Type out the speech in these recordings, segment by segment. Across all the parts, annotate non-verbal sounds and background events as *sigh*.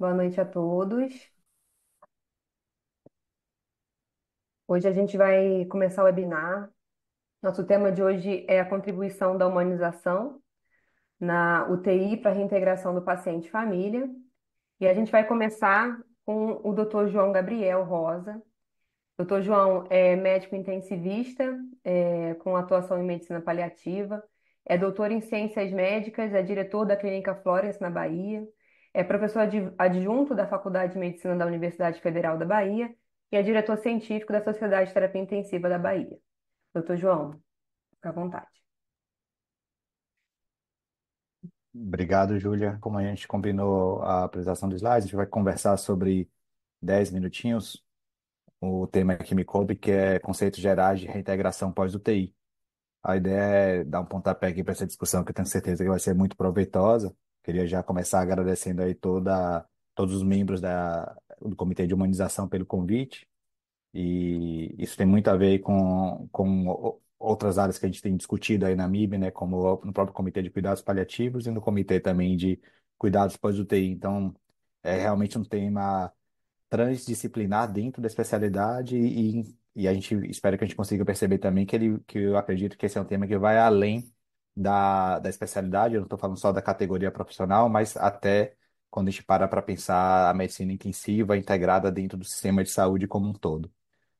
Boa noite a todos. Hoje a gente vai começar o webinar. Nosso tema de hoje é a contribuição da humanização na UTI para a reintegração do paciente e família. E a gente vai começar com o Dr. João Gabriel Rosa. Dr. João é médico intensivista, é, com atuação em medicina paliativa, é doutor em ciências médicas, é diretor da Clínica Florence, na Bahia, é professor adjunto da Faculdade de Medicina da Universidade Federal da Bahia e é diretor científico da Sociedade de Terapia Intensiva da Bahia. Doutor João, fica à vontade. Obrigado, Júlia. Como a gente combinou a apresentação dos slides, a gente vai conversar sobre 10 minutinhos o tema que me coube, que é conceitos gerais de reintegração pós-UTI. A ideia é dar um pontapé aqui para essa discussão, que eu tenho certeza que vai ser muito proveitosa, Queria já começar agradecendo aí toda, todos os membros da, do Comitê de Humanização pelo convite. E isso tem muito a ver com, com outras áreas que a gente tem discutido aí na MIB, né, como no próprio Comitê de Cuidados Paliativos e no Comitê também de Cuidados Pós-UTI. Então, é realmente um tema transdisciplinar dentro da especialidade e, e a gente espera que a gente consiga perceber também que ele que eu acredito que esse é um tema que vai além da, da especialidade, eu não estou falando só da categoria profissional, mas até quando a gente para para pensar a medicina intensiva integrada dentro do sistema de saúde como um todo.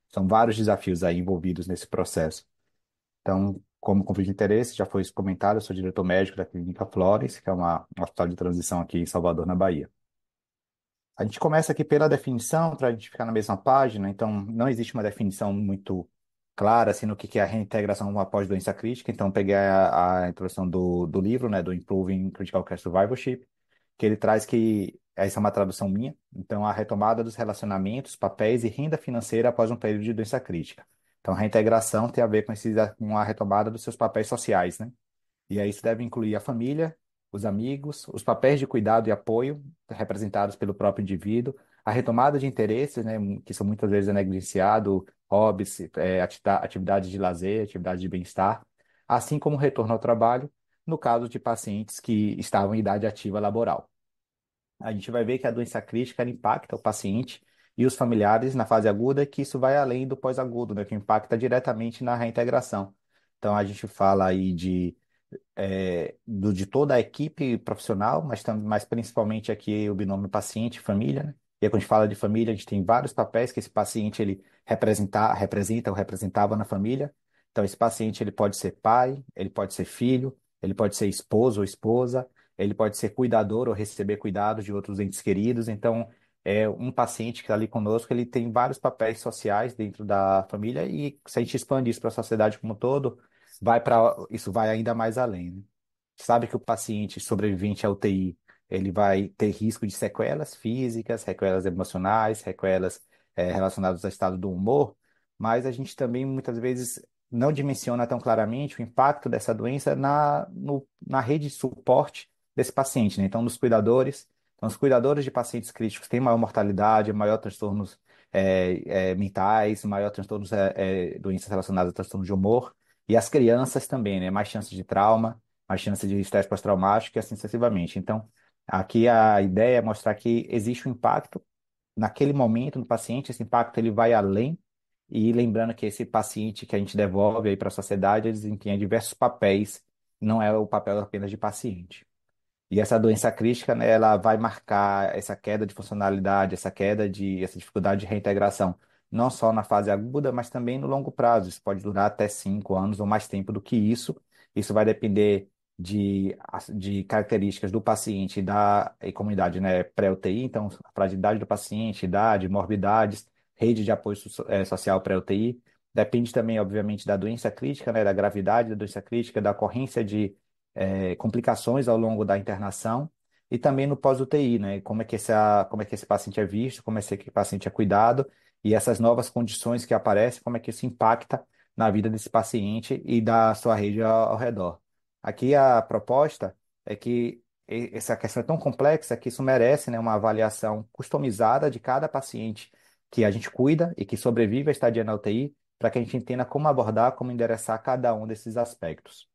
São vários desafios aí envolvidos nesse processo. Então, como conflito de interesse, já foi comentado, eu sou diretor médico da Clínica Flores, que é uma, um hospital de transição aqui em Salvador, na Bahia. A gente começa aqui pela definição, para a gente ficar na mesma página, então não existe uma definição muito clara assim, no que é a reintegração após doença crítica. Então, peguei a, a introdução do, do livro, né, do Improving Critical Care Survivorship, que ele traz que essa é uma tradução minha. Então, a retomada dos relacionamentos, papéis e renda financeira após um período de doença crítica. Então, a reintegração tem a ver com, esses, com a retomada dos seus papéis sociais, né? E aí isso deve incluir a família, os amigos, os papéis de cuidado e apoio representados pelo próprio indivíduo, a retomada de interesses, né, que são muitas vezes negligenciados hobbies, é, atividades de lazer, atividades de bem-estar, assim como retorno ao trabalho, no caso de pacientes que estavam em idade ativa laboral. A gente vai ver que a doença crítica impacta o paciente e os familiares na fase aguda, que isso vai além do pós-agudo, né, que impacta diretamente na reintegração. Então, a gente fala aí de, é, do, de toda a equipe profissional, mas, mas principalmente aqui o binômio paciente-família, né? E aí, quando a gente fala de família, a gente tem vários papéis que esse paciente ele representa, representa ou representava na família. Então, esse paciente ele pode ser pai, ele pode ser filho, ele pode ser esposo ou esposa, ele pode ser cuidador ou receber cuidados de outros entes queridos. Então, é um paciente que está ali conosco, ele tem vários papéis sociais dentro da família e se a gente expande isso para a sociedade como um todo, vai para isso vai ainda mais além. Né? Sabe que o paciente sobrevivente à UTI, ele vai ter risco de sequelas físicas, sequelas emocionais, sequelas é, relacionadas ao estado do humor, mas a gente também muitas vezes não dimensiona tão claramente o impacto dessa doença na, no, na rede de suporte desse paciente, né? Então, nos cuidadores. Então, os cuidadores de pacientes críticos têm maior mortalidade, maior transtornos é, é, mentais, maior transtornos, é, doenças relacionadas a transtorno de humor. E as crianças também, né? Mais chances de trauma, mais chances de estresse pós-traumático e assim sucessivamente. Então, Aqui a ideia é mostrar que existe um impacto naquele momento no paciente, esse impacto ele vai além e lembrando que esse paciente que a gente devolve aí para a sociedade, ele desempenha diversos papéis, não é o papel apenas de paciente. E essa doença crítica, né, ela vai marcar essa queda de funcionalidade, essa queda de, essa dificuldade de reintegração, não só na fase aguda, mas também no longo prazo. Isso pode durar até cinco anos ou mais tempo do que isso. Isso vai depender de, de características do paciente e da e comunidade né, pré-UTI, então a fragilidade do paciente, idade, morbidades, rede de apoio so, é, eh, social pré-UTI, depende também, obviamente, da doença crítica, né, da gravidade da doença crítica, da ocorrência de é, complicações ao longo da internação e também no pós-UTI, né, como é, que essa, como é que esse paciente é visto, como é que esse paciente é cuidado e essas novas condições que aparecem, como é que isso impacta na vida desse paciente e da sua rede ao, ao redor. Aqui a proposta é que essa questão é tão complexa que isso merece né, uma avaliação customizada de cada paciente que a gente cuida e que sobrevive à estadia na UTI, para que a gente entenda como abordar, como endereçar cada um desses aspectos.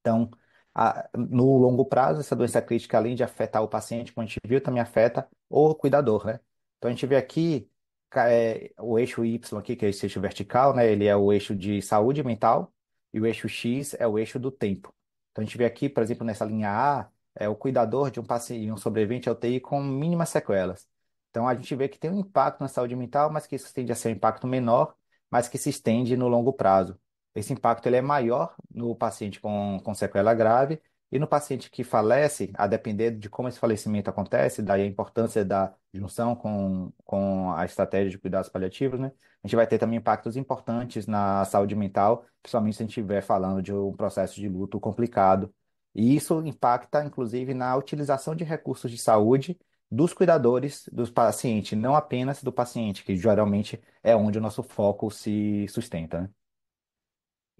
Então, a, no longo prazo, essa doença crítica, além de afetar o paciente, como a gente viu, também afeta o cuidador, né? Então, a gente vê aqui é, o eixo Y aqui, que é esse eixo vertical, né? Ele é o eixo de saúde mental, e o eixo X é o eixo do tempo. Então a gente vê aqui, por exemplo, nessa linha A, é o cuidador de um paciente, um sobrevivente à UTI com mínimas sequelas. Então a gente vê que tem um impacto na saúde mental, mas que isso tende a ser um impacto menor, mas que se estende no longo prazo. Esse impacto ele é maior no paciente com, com sequela grave e no paciente que falece, a depender de como esse falecimento acontece, daí a importância da junção com, com a estratégia de cuidados paliativos, né? a gente vai ter também impactos importantes na saúde mental, principalmente se a gente estiver falando de um processo de luto complicado. E isso impacta, inclusive, na utilização de recursos de saúde dos cuidadores dos pacientes, não apenas do paciente, que geralmente é onde o nosso foco se sustenta. Né?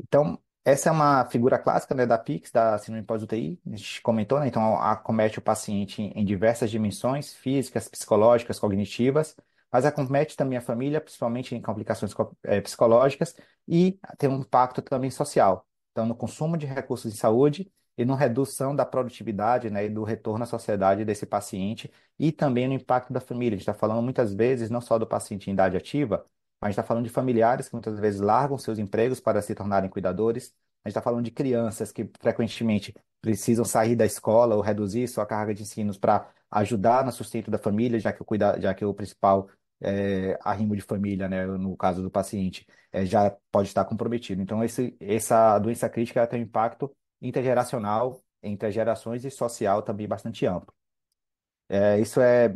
Então, essa é uma figura clássica né, da PIX, da síndrome pós-UTI, a gente comentou, né? Então, acomete o paciente em diversas dimensões, físicas, psicológicas, cognitivas, mas acomete também a família, principalmente em complicações é, psicológicas e tem um impacto também social. Então, no consumo de recursos de saúde e na redução da produtividade né, e do retorno à sociedade desse paciente e também no impacto da família. A gente está falando muitas vezes não só do paciente em idade ativa, mas a gente está falando de familiares que muitas vezes largam seus empregos para se tornarem cuidadores. A gente está falando de crianças que frequentemente precisam sair da escola ou reduzir sua carga de ensinos para ajudar no sustento da família, já que o, cuida, já que o principal é, arrimo de família, né, no caso do paciente, é, já pode estar comprometido. Então, esse, essa doença crítica tem um impacto intergeracional, entre as gerações e social também bastante amplo. É, isso é,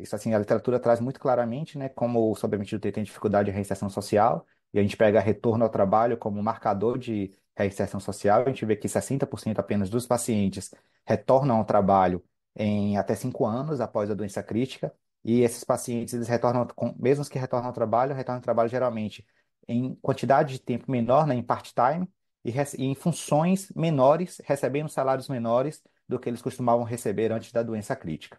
isso, assim, a literatura traz muito claramente, né, como o submetido tem dificuldade de reinserção social, e a gente pega retorno ao trabalho como marcador de reinserção social, a gente vê que 60% apenas dos pacientes retornam ao trabalho em até cinco anos após a doença crítica, e esses pacientes eles retornam, mesmo que retornam ao trabalho, retornam ao trabalho geralmente em quantidade de tempo menor, né, em part-time, e, e, em funções menores, recebendo salários menores do que eles costumavam receber antes da doença crítica.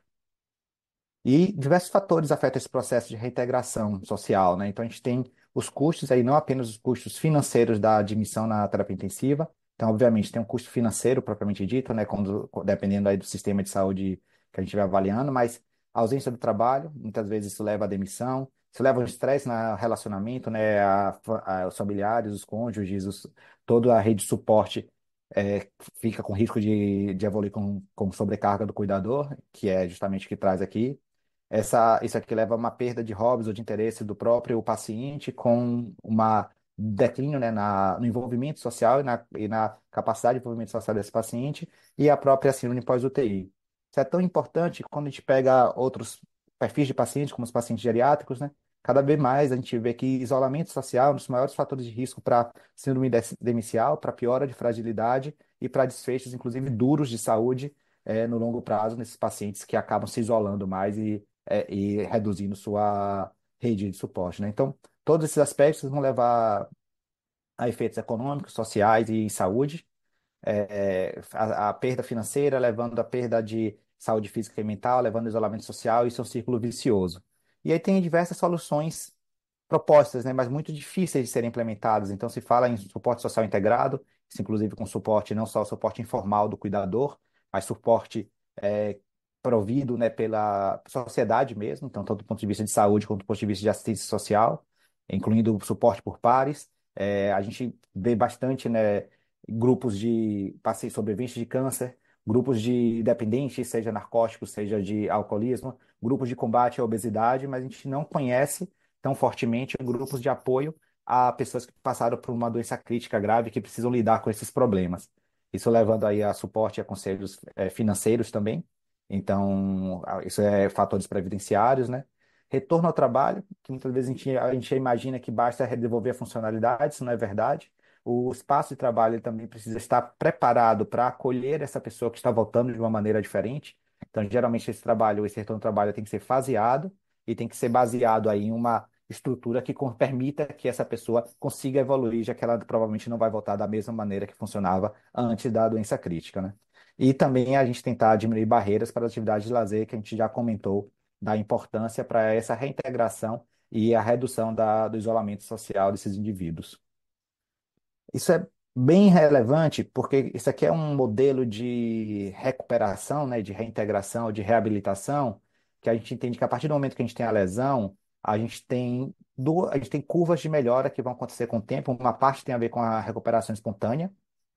E diversos fatores afetam esse processo de reintegração social, né? Então a gente tem os custos aí, não apenas os custos financeiros da admissão na terapia intensiva, então, obviamente, tem um custo financeiro propriamente dito, né? Quando, dependendo aí do sistema de saúde que a gente vai avaliando, mas a ausência do trabalho, muitas vezes isso leva à demissão, isso leva ao estresse no relacionamento, né? A, a, os familiares, os cônjuges, os, toda a rede de suporte é, fica com risco de, de evoluir com, com sobrecarga do cuidador, que é justamente o que traz aqui. Essa, isso aqui leva a uma perda de hobbies ou de interesse do próprio paciente com uma declínio né, na, no envolvimento social e na, e na capacidade de envolvimento social desse paciente e a própria síndrome pós-UTI. Isso é tão importante quando a gente pega outros perfis de pacientes, como os pacientes geriátricos, né? Cada vez mais a gente vê que isolamento social é um dos maiores fatores de risco para síndrome demencial, para piora de fragilidade e para desfechos, inclusive, duros de saúde é, no longo prazo nesses pacientes que acabam se isolando mais e, é, e reduzindo sua rede de suporte, né? Então, Todos esses aspectos vão levar a efeitos econômicos, sociais e saúde. É, a, a, perda financeira, levando a perda de saúde física e mental, levando ao isolamento social, isso é um círculo vicioso. E aí tem diversas soluções propostas, né, mas muito difíceis de serem implementadas. Então se fala em suporte social integrado, isso inclusive com suporte não só o suporte informal do cuidador, mas suporte é, provido né, pela sociedade mesmo, então tanto do ponto de vista de saúde quanto do ponto de vista de assistência social incluindo o suporte por pares. É, a gente vê bastante né, grupos de pacientes sobreviventes de câncer, grupos de dependentes, seja narcóticos, seja de alcoolismo, grupos de combate à obesidade, mas a gente não conhece tão fortemente grupos de apoio a pessoas que passaram por uma doença crítica grave que precisam lidar com esses problemas. Isso levando aí a suporte a conselhos é, financeiros também. Então, isso é fatores previdenciários, né? retorno ao trabalho, que muitas vezes a gente, a gente imagina que basta devolver a funcionalidade, isso não é verdade. O espaço de trabalho também precisa estar preparado para acolher essa pessoa que está voltando de uma maneira diferente. Então, geralmente, esse trabalho, esse retorno ao trabalho tem que ser faseado e tem que ser baseado aí em uma estrutura que permita que essa pessoa consiga evoluir, já que ela provavelmente não vai voltar da mesma maneira que funcionava antes da doença crítica, né? E também a gente tentar diminuir barreiras para atividades de lazer, que a gente já comentou da importância para essa reintegração e a redução da, do isolamento social desses indivíduos. Isso é bem relevante porque isso aqui é um modelo de recuperação, né, de reintegração, de reabilitação, que a gente entende que a partir do momento que a gente tem a lesão, a gente tem duas, a gente tem curvas de melhora que vão acontecer com o tempo. Uma parte tem a ver com a recuperação espontânea,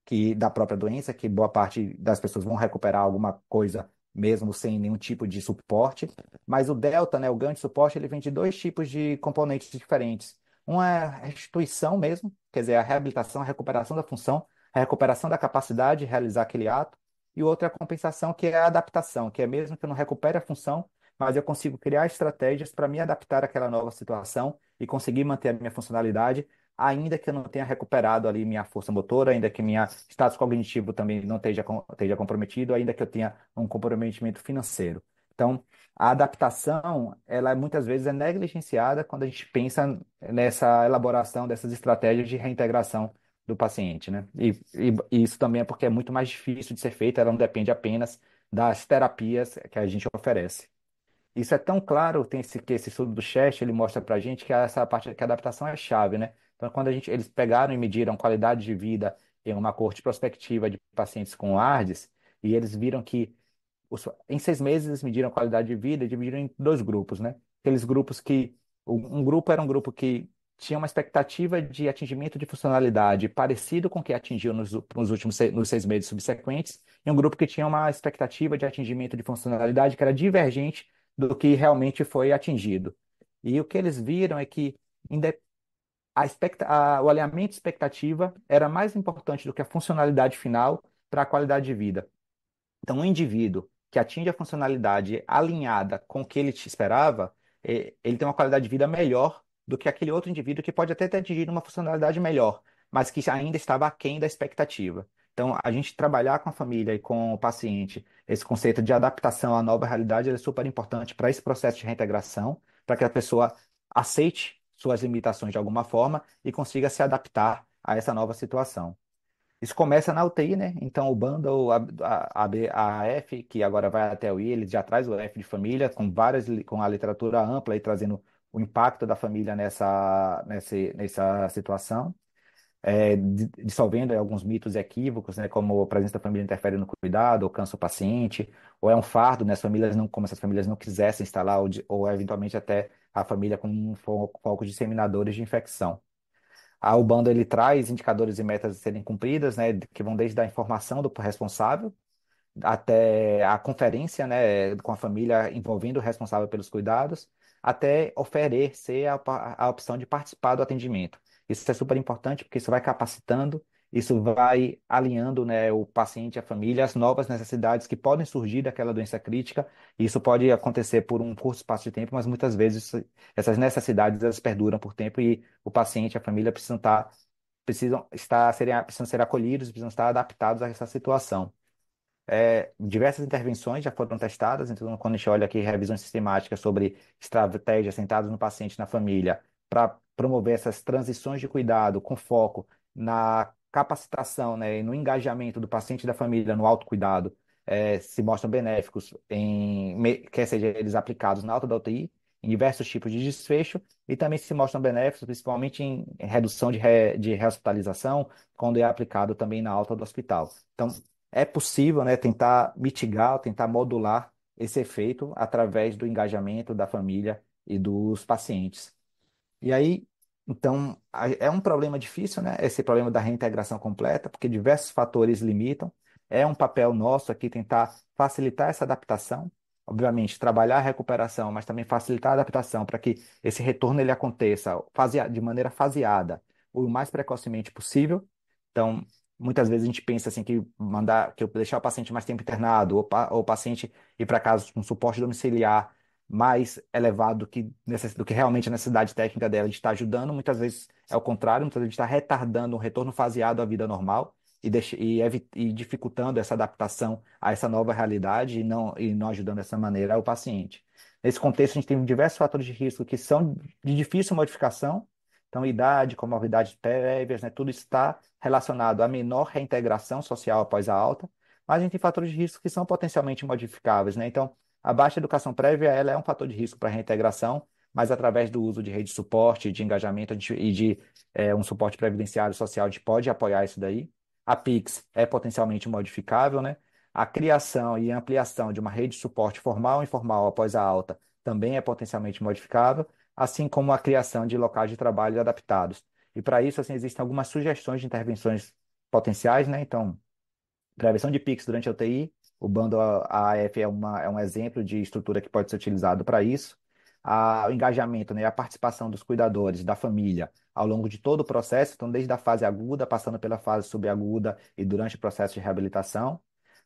que da própria doença, que boa parte das pessoas vão recuperar alguma coisa mesmo sem nenhum tipo de suporte. Mas o Delta, né, o ganho de suporte, ele vem de dois tipos de componentes diferentes. Um é a restituição mesmo, quer dizer, a reabilitação, a recuperação da função, a recuperação da capacidade de realizar aquele ato, e outra é a compensação, que é a adaptação, que é mesmo que eu não recupere a função, mas eu consigo criar estratégias para me adaptar àquela nova situação e conseguir manter a minha funcionalidade ainda que eu não tenha recuperado ali minha força motora, ainda que minha status cognitivo também não esteja, esteja comprometido, ainda que eu tenha um comprometimento financeiro. Então, a adaptação, ela é muitas vezes é negligenciada quando a gente pensa nessa elaboração dessas estratégias de reintegração do paciente, né? E, e, e isso também é porque é muito mais difícil de ser feita, ela não depende apenas das terapias que a gente oferece. Isso é tão claro, tem esse, que esse estudo do Chest, ele mostra pra gente que essa parte que a adaptação é chave, né? Então, quando a gente, eles pegaram e mediram qualidade de vida em uma corte prospectiva de pacientes com ARDS, e eles viram que os, em seis meses eles mediram a qualidade de vida e dividiram em dois grupos, né? Aqueles grupos que. Um grupo era um grupo que tinha uma expectativa de atingimento de funcionalidade parecido com o que atingiu nos, nos últimos seis, nos seis meses subsequentes, e um grupo que tinha uma expectativa de atingimento de funcionalidade que era divergente do que realmente foi atingido. E o que eles viram é que, a a, o alinhamento expectativa era mais importante do que a funcionalidade final para a qualidade de vida. Então, um indivíduo que atinge a funcionalidade alinhada com o que ele esperava, ele tem uma qualidade de vida melhor do que aquele outro indivíduo que pode até ter atingido uma funcionalidade melhor, mas que ainda estava aquém da expectativa. Então, a gente trabalhar com a família e com o paciente, esse conceito de adaptação à nova realidade é super importante para esse processo de reintegração, para que a pessoa aceite suas limitações de alguma forma e consiga se adaptar a essa nova situação. Isso começa na UTI, né? Então o bundle AF, que agora vai até o I, ele já traz o F de família, com várias com a literatura ampla e trazendo o impacto da família nessa, nessa, nessa situação, é, dissolvendo alguns mitos e equívocos, né, como a presença da família interfere no cuidado, ou cansa o paciente, ou é um fardo, né, as famílias não, como se as famílias não quisessem instalar, ou, ou eventualmente até a família como um fo- disseminadores de infecção. A O bando ele traz indicadores e metas a serem cumpridas, né, que vão desde a informação do responsável até a conferência, né, com a família envolvendo o responsável pelos cuidados, até oferecer a, a opção de participar do atendimento. Isso é super importante porque isso vai capacitando isso vai alinhando, né, o paciente, a família, as novas necessidades que podem surgir daquela doença crítica. Isso pode acontecer por um curto espaço de tempo, mas muitas vezes essas necessidades elas perduram por tempo e o paciente, a família precisam estar, tá, precisam estar, serem, precisam ser acolhidos, precisam estar adaptados a essa situação. É, diversas intervenções já foram testadas, então quando a gente olha aqui revisões sistemáticas sobre estratégias sentadas no paciente, e na família, para promover essas transições de cuidado com foco na capacitação, né, e no engajamento do paciente e da família no autocuidado é, se mostram benéficos, em, quer seja eles aplicados na alta da UTI, em diversos tipos de desfecho, e também se mostram benéficos, principalmente em redução de, re, de rehospitalização, quando é aplicado também na alta do hospital. Então, é possível né, tentar mitigar, tentar modular esse efeito através do engajamento da família e dos pacientes. E aí, então, é um problema difícil, né? Esse problema da reintegração completa, porque diversos fatores limitam. É um papel nosso aqui tentar facilitar essa adaptação, obviamente, trabalhar a recuperação, mas também facilitar a adaptação para que esse retorno ele aconteça de maneira faseada, o mais precocemente possível. Então, muitas vezes a gente pensa assim que mandar que eu deixar o paciente mais tempo internado ou, pa, ou o paciente ir para casa com suporte domiciliar mais elevado que, do que realmente a necessidade técnica dela de estar ajudando, muitas vezes é o contrário, muitas vezes está retardando um retorno faseado à vida normal e, deixe, e, e dificultando essa adaptação a essa nova realidade e não, e não ajudando dessa maneira o paciente. Nesse contexto, a gente tem diversos fatores de risco que são de difícil modificação, então idade, comorbidades prévias, né, tudo está relacionado à menor reintegração social após a alta, mas a gente tem fatores de risco que são potencialmente modificáveis, né? Então, a baixa educação prévia ela é um fator de risco para a reintegração, mas através do uso de rede de suporte, de engajamento gente, e de é, um suporte previdenciário social, a gente pode apoiar isso daí. A PIX é potencialmente modificável, né? A criação e ampliação de uma rede de suporte formal e informal após a alta também é potencialmente modificável, assim como a criação de locais de trabalho adaptados. E para isso, assim, existem algumas sugestões de intervenções potenciais, né? Então, prevenção de PIX durante a UTI, o bando AF é, uma, é um exemplo de estrutura que pode ser utilizado para isso. A, o engajamento, né, a participação dos cuidadores, da família, ao longo de todo o processo, então desde a fase aguda, passando pela fase subaguda e durante o processo de reabilitação.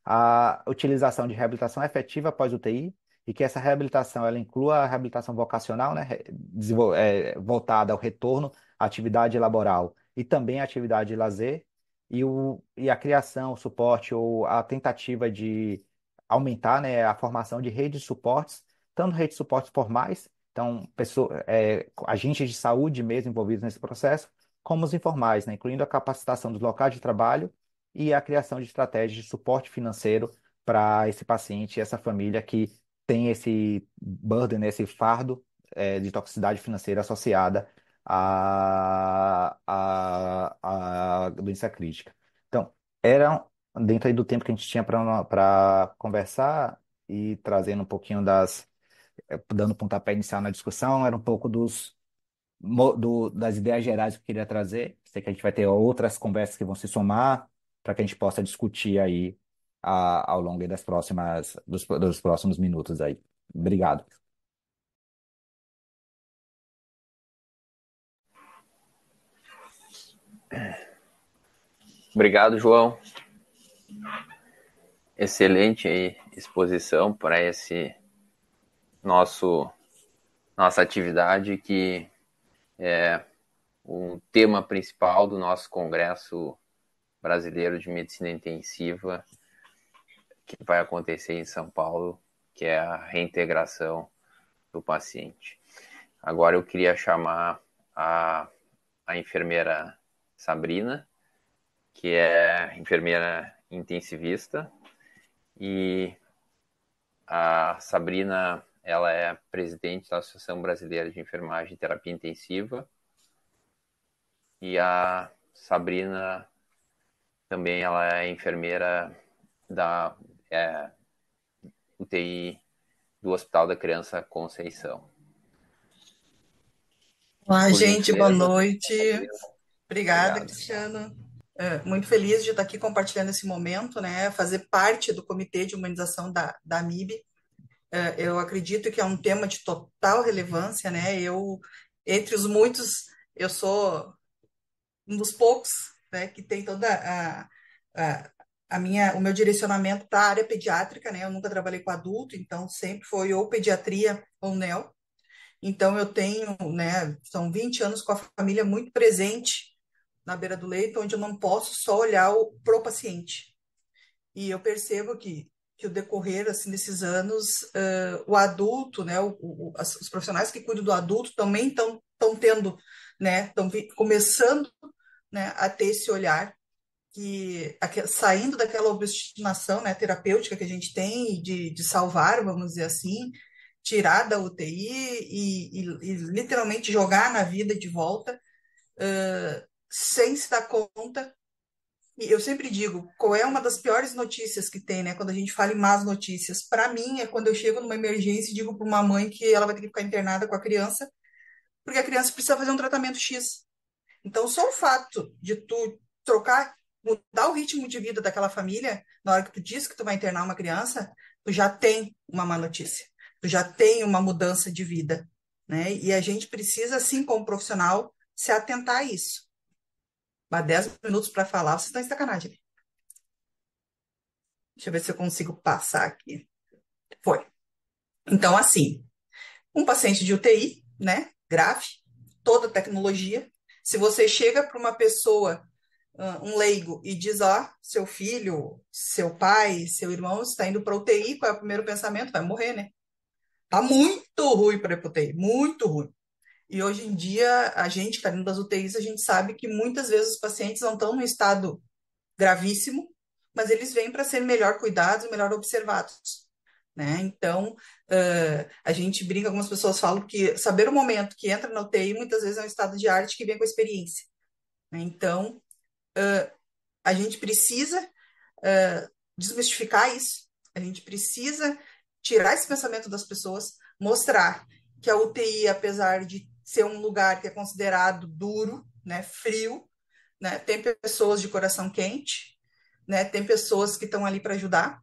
A utilização de reabilitação efetiva após uti e que essa reabilitação ela inclua a reabilitação vocacional, né, é, voltada ao retorno à atividade laboral e também à atividade de lazer, e, o, e a criação, o suporte ou a tentativa de aumentar né, a formação de redes de suportes, tanto redes de suportes formais, então pessoa, é, agentes de saúde mesmo envolvidos nesse processo, como os informais, né, incluindo a capacitação dos locais de trabalho e a criação de estratégias de suporte financeiro para esse paciente e essa família que tem esse burden, né, esse fardo é, de toxicidade financeira associada a, a, a doença crítica. Então, era dentro aí do tempo que a gente tinha para conversar e trazendo um pouquinho das, eh, dando pontapé inicial na discussão, era um pouco dos, do, das ideias gerais que eu queria trazer. Sei que a gente vai ter outras conversas que vão se somar para que a gente possa discutir aí a, ao longo das próximas, dos, dos próximos minutos aí. Obrigado. Obrigado, João. Excelente aí, exposição para esse nosso nossa atividade que é um tema principal do nosso Congresso Brasileiro de Medicina Intensiva que vai acontecer em São Paulo, que é a reintegração do paciente. Agora eu queria chamar a, a enfermeira Sabrina, que é enfermeira intensivista, e a Sabrina, ela é presidente da Associação Brasileira de Enfermagem e Terapia Intensiva. E a Sabrina também ela é enfermeira da é, UTI do Hospital da Criança Conceição. Olá, gente, boa noite. Obrigada, Obrigado. Cristiana. É, muito feliz de estar aqui compartilhando esse momento, né? Fazer parte do Comitê de Humanização da, da MIB. É, eu acredito que é um tema de total relevância, né? Eu, entre os muitos, eu sou um dos poucos né, que tem toda a, a, a minha, o meu direcionamento para a área pediátrica, né? Eu nunca trabalhei com adulto, então sempre foi ou pediatria ou NEO. Então eu tenho, né, são 20 anos com a família muito presente na beira do leito, onde eu não posso só olhar para o paciente. E eu percebo que, que o decorrer assim, desses anos, uh, o adulto, né, o, o, as, os profissionais que cuidam do adulto também estão tendo, né, estão começando né, a ter esse olhar que saindo daquela obstinação né, terapêutica que a gente tem de, de salvar, vamos dizer assim, tirar da UTI e, e, e literalmente jogar na vida de volta, uh, sem se dar conta. E eu sempre digo, qual é uma das piores notícias que tem, né? Quando a gente fala em más notícias. Para mim, é quando eu chego numa emergência e digo para uma mãe que ela vai ter que ficar internada com a criança, porque a criança precisa fazer um tratamento X. Então, só o fato de tu trocar, mudar o ritmo de vida daquela família, na hora que tu diz que tu vai internar uma criança, tu já tem uma má notícia. Tu já tem uma mudança de vida, né? E a gente precisa, assim como profissional, se atentar a isso. Mas 10 minutos para falar, vocês estão em sacanagem. Deixa eu ver se eu consigo passar aqui. Foi. Então, assim, um paciente de UTI, né, grave, toda tecnologia. Se você chega para uma pessoa, um leigo, e diz, ó, seu filho, seu pai, seu irmão está indo para UTI, qual é o primeiro pensamento? Vai morrer, né? Tá muito ruim para para UTI, muito ruim. E hoje em dia, a gente, carinho tá das UTIs, a gente sabe que muitas vezes os pacientes não estão no estado gravíssimo, mas eles vêm para ser melhor cuidados, melhor observados. Né? Então, uh, a gente brinca, algumas pessoas falam que saber o momento que entra na UTI muitas vezes é um estado de arte que vem com a experiência. Né? Então, uh, a gente precisa uh, desmistificar isso, a gente precisa tirar esse pensamento das pessoas, mostrar que a UTI, apesar de ser um lugar que é considerado duro, né, frio, né? Tem pessoas de coração quente, né? Tem pessoas que estão ali para ajudar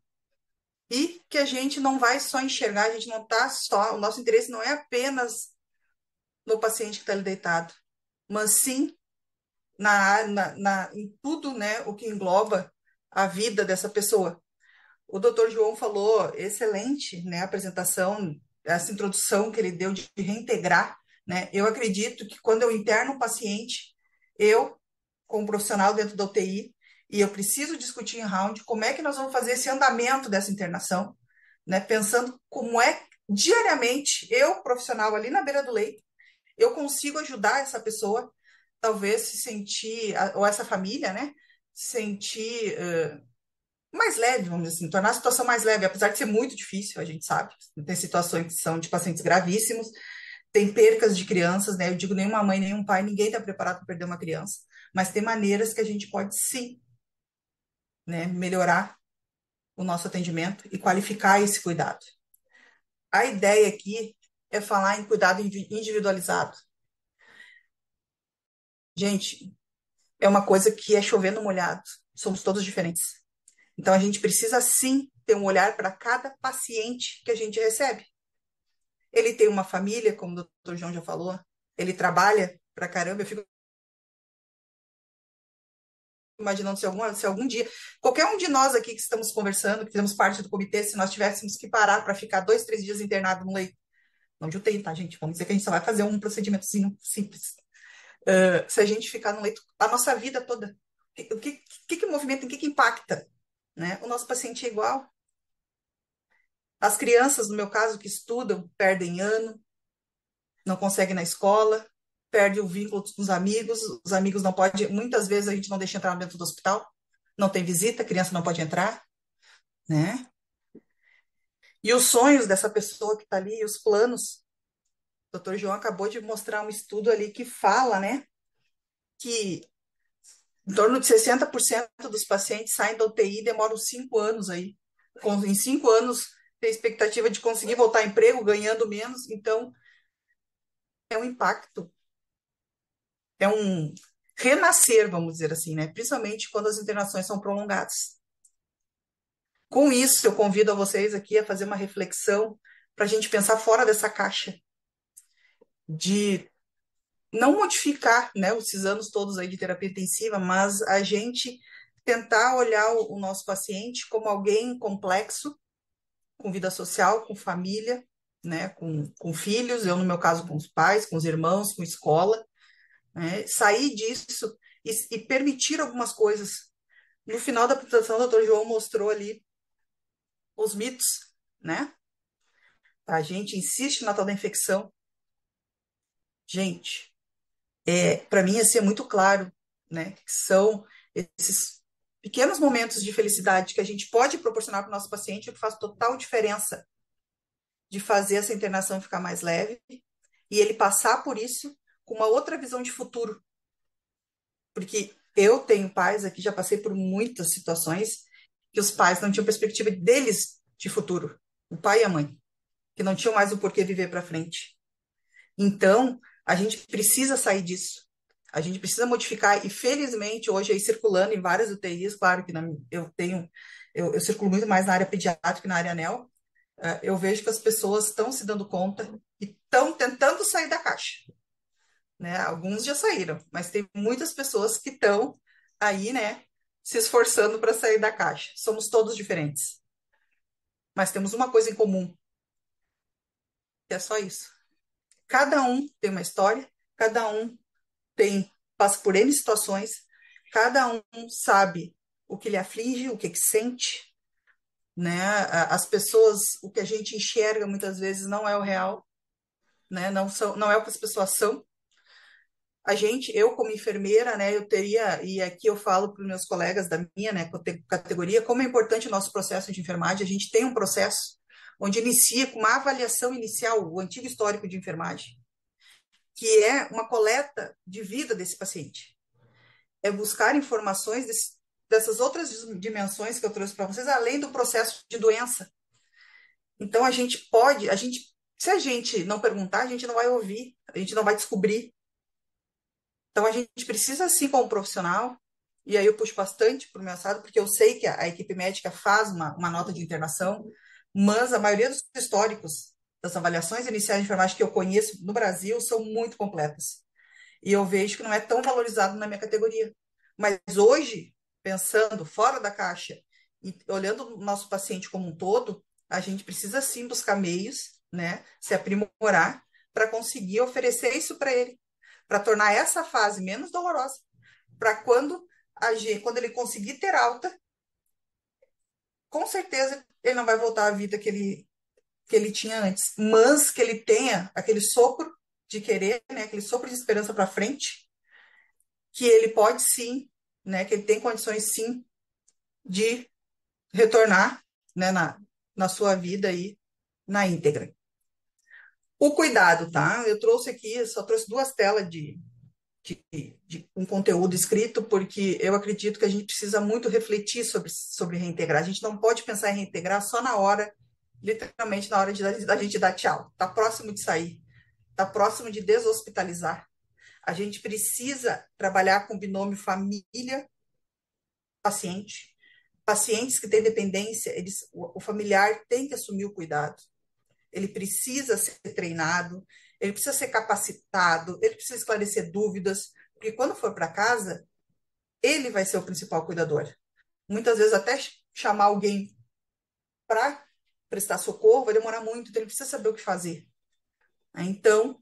e que a gente não vai só enxergar, a gente não está só, o nosso interesse não é apenas no paciente que está ali deitado, mas sim na, na, na, em tudo, né, o que engloba a vida dessa pessoa. O doutor João falou excelente, né, a apresentação, essa introdução que ele deu de reintegrar né? Eu acredito que quando eu interno um paciente, eu, como profissional dentro da UTI, e eu preciso discutir em round como é que nós vamos fazer esse andamento dessa internação, né? pensando como é diariamente eu, profissional ali na beira do leito, eu consigo ajudar essa pessoa, talvez se sentir, ou essa família, né? Sentir uh, mais leve, vamos dizer assim, tornar a situação mais leve, apesar de ser muito difícil, a gente sabe, tem situações que são de pacientes gravíssimos, tem percas de crianças, né? Eu digo nenhuma mãe, nenhum pai, ninguém está preparado para perder uma criança, mas tem maneiras que a gente pode sim, né, melhorar o nosso atendimento e qualificar esse cuidado. A ideia aqui é falar em cuidado individualizado. Gente, é uma coisa que é chovendo molhado, somos todos diferentes. Então a gente precisa sim ter um olhar para cada paciente que a gente recebe. Ele tem uma família, como o doutor João já falou, ele trabalha pra caramba. Eu fico imaginando se algum, se algum dia, qualquer um de nós aqui que estamos conversando, que fizemos parte do comitê, se nós tivéssemos que parar para ficar dois, três dias internado no leito, não de UTI, tá, gente? Vamos dizer que a gente só vai fazer um procedimentozinho simples. Uh, se a gente ficar no leito, a nossa vida toda, o que, que, que, que movimenta, o que, que impacta? Né? O nosso paciente é igual, as crianças, no meu caso, que estudam, perdem ano, não conseguem na escola, perde o vínculo com os amigos, os amigos não podem, muitas vezes a gente não deixa entrar dentro do hospital, não tem visita, a criança não pode entrar, né? E os sonhos dessa pessoa que está ali, os planos. O doutor João acabou de mostrar um estudo ali que fala, né, que em torno de 60% dos pacientes saem da UTI e demoram cinco anos aí. Com, em cinco anos, ter expectativa de conseguir voltar a emprego ganhando menos. Então, é um impacto. É um renascer, vamos dizer assim, né? principalmente quando as internações são prolongadas. Com isso, eu convido a vocês aqui a fazer uma reflexão para a gente pensar fora dessa caixa de não modificar né, esses anos todos aí de terapia intensiva, mas a gente tentar olhar o nosso paciente como alguém complexo com vida social, com família, né, com, com filhos, eu no meu caso com os pais, com os irmãos, com escola, né, sair disso e, e permitir algumas coisas. No final da apresentação, o doutor João mostrou ali os mitos, né? A gente insiste na tal da infecção. Gente, é, para mim ia assim, ser é muito claro, né, que são esses pequenos momentos de felicidade que a gente pode proporcionar para o nosso paciente é que faz total diferença de fazer essa internação ficar mais leve e ele passar por isso com uma outra visão de futuro. Porque eu tenho pais aqui, já passei por muitas situações que os pais não tinham perspectiva deles de futuro, o pai e a mãe, que não tinham mais o porquê viver para frente. Então, a gente precisa sair disso. A gente precisa modificar, e felizmente hoje aí circulando em várias UTIs, claro que na, eu tenho, eu, eu, circulo muito mais na área pediátrica que na área anel, uh, eu vejo que as pessoas estão se dando conta e estão tentando sair da caixa. Né? Alguns já saíram, mas tem muitas pessoas que estão aí, né, se esforçando para sair da caixa. Somos todos diferentes. Mas temos uma coisa em comum. Que é só isso. Cada um tem uma história, cada um tem passa por N situações, cada um sabe o que lhe aflige, o que, que sente, né? As pessoas, o que a gente enxerga muitas vezes não é o real, né? Não são, não é o que as pessoas são. A gente, eu como enfermeira, né, eu teria e aqui eu falo para os meus colegas da minha, né, categoria, como é importante o nosso processo de enfermagem. A gente tem um processo onde inicia com uma avaliação inicial, o antigo histórico de enfermagem que é uma coleta de vida desse paciente. É buscar informações desse, dessas outras dimensões que eu trouxe para vocês, além do processo de doença. Então a gente pode, a gente, se a gente não perguntar, a gente não vai ouvir, a gente não vai descobrir. Então a gente precisa sim como profissional, e aí eu puxo bastante para o meu assado, porque eu sei que a, a equipe médica faz uma, uma nota de internação, mas a maioria dos históricos das avaliações iniciais de enfermagem que eu conheço no Brasil são muito completas. E eu vejo que não é tão valorizado na minha categoria. Mas hoje, pensando fora da caixa, e olhando o nosso paciente como um todo, a gente precisa sim buscar meios, né, se aprimorar para conseguir oferecer isso para ele, para tornar essa fase menos dolorosa, para quando a gente, quando ele conseguir ter alta, com certeza ele não vai voltar à vida que ele que ele tinha antes, mas que ele tenha aquele sopro de querer, né, aquele sopro de esperança para frente, que ele pode sim, né, que ele tem condições sim de retornar, né, na, na sua vida aí na íntegra. O cuidado, tá? Eu trouxe aqui, só trouxe duas telas de, de, de, um conteúdo escrito, porque eu acredito que a gente precisa muito refletir sobre, sobre reintegrar. A gente não pode pensar em reintegrar só na hora literalmente na hora de, da gente dar tchau. Está próximo de sair, está próximo de deshospitalizar. A gente precisa trabalhar com binômio família, paciente. Pacientes que têm dependência, eles, o, o familiar tem que assumir o cuidado. Ele precisa ser treinado, ele precisa ser capacitado, ele precisa esclarecer dúvidas, porque quando for para casa, ele vai ser o principal cuidador. Muitas vezes até chamar alguém para prestar socorro vai demorar muito, então ele precisa saber o que fazer. Então,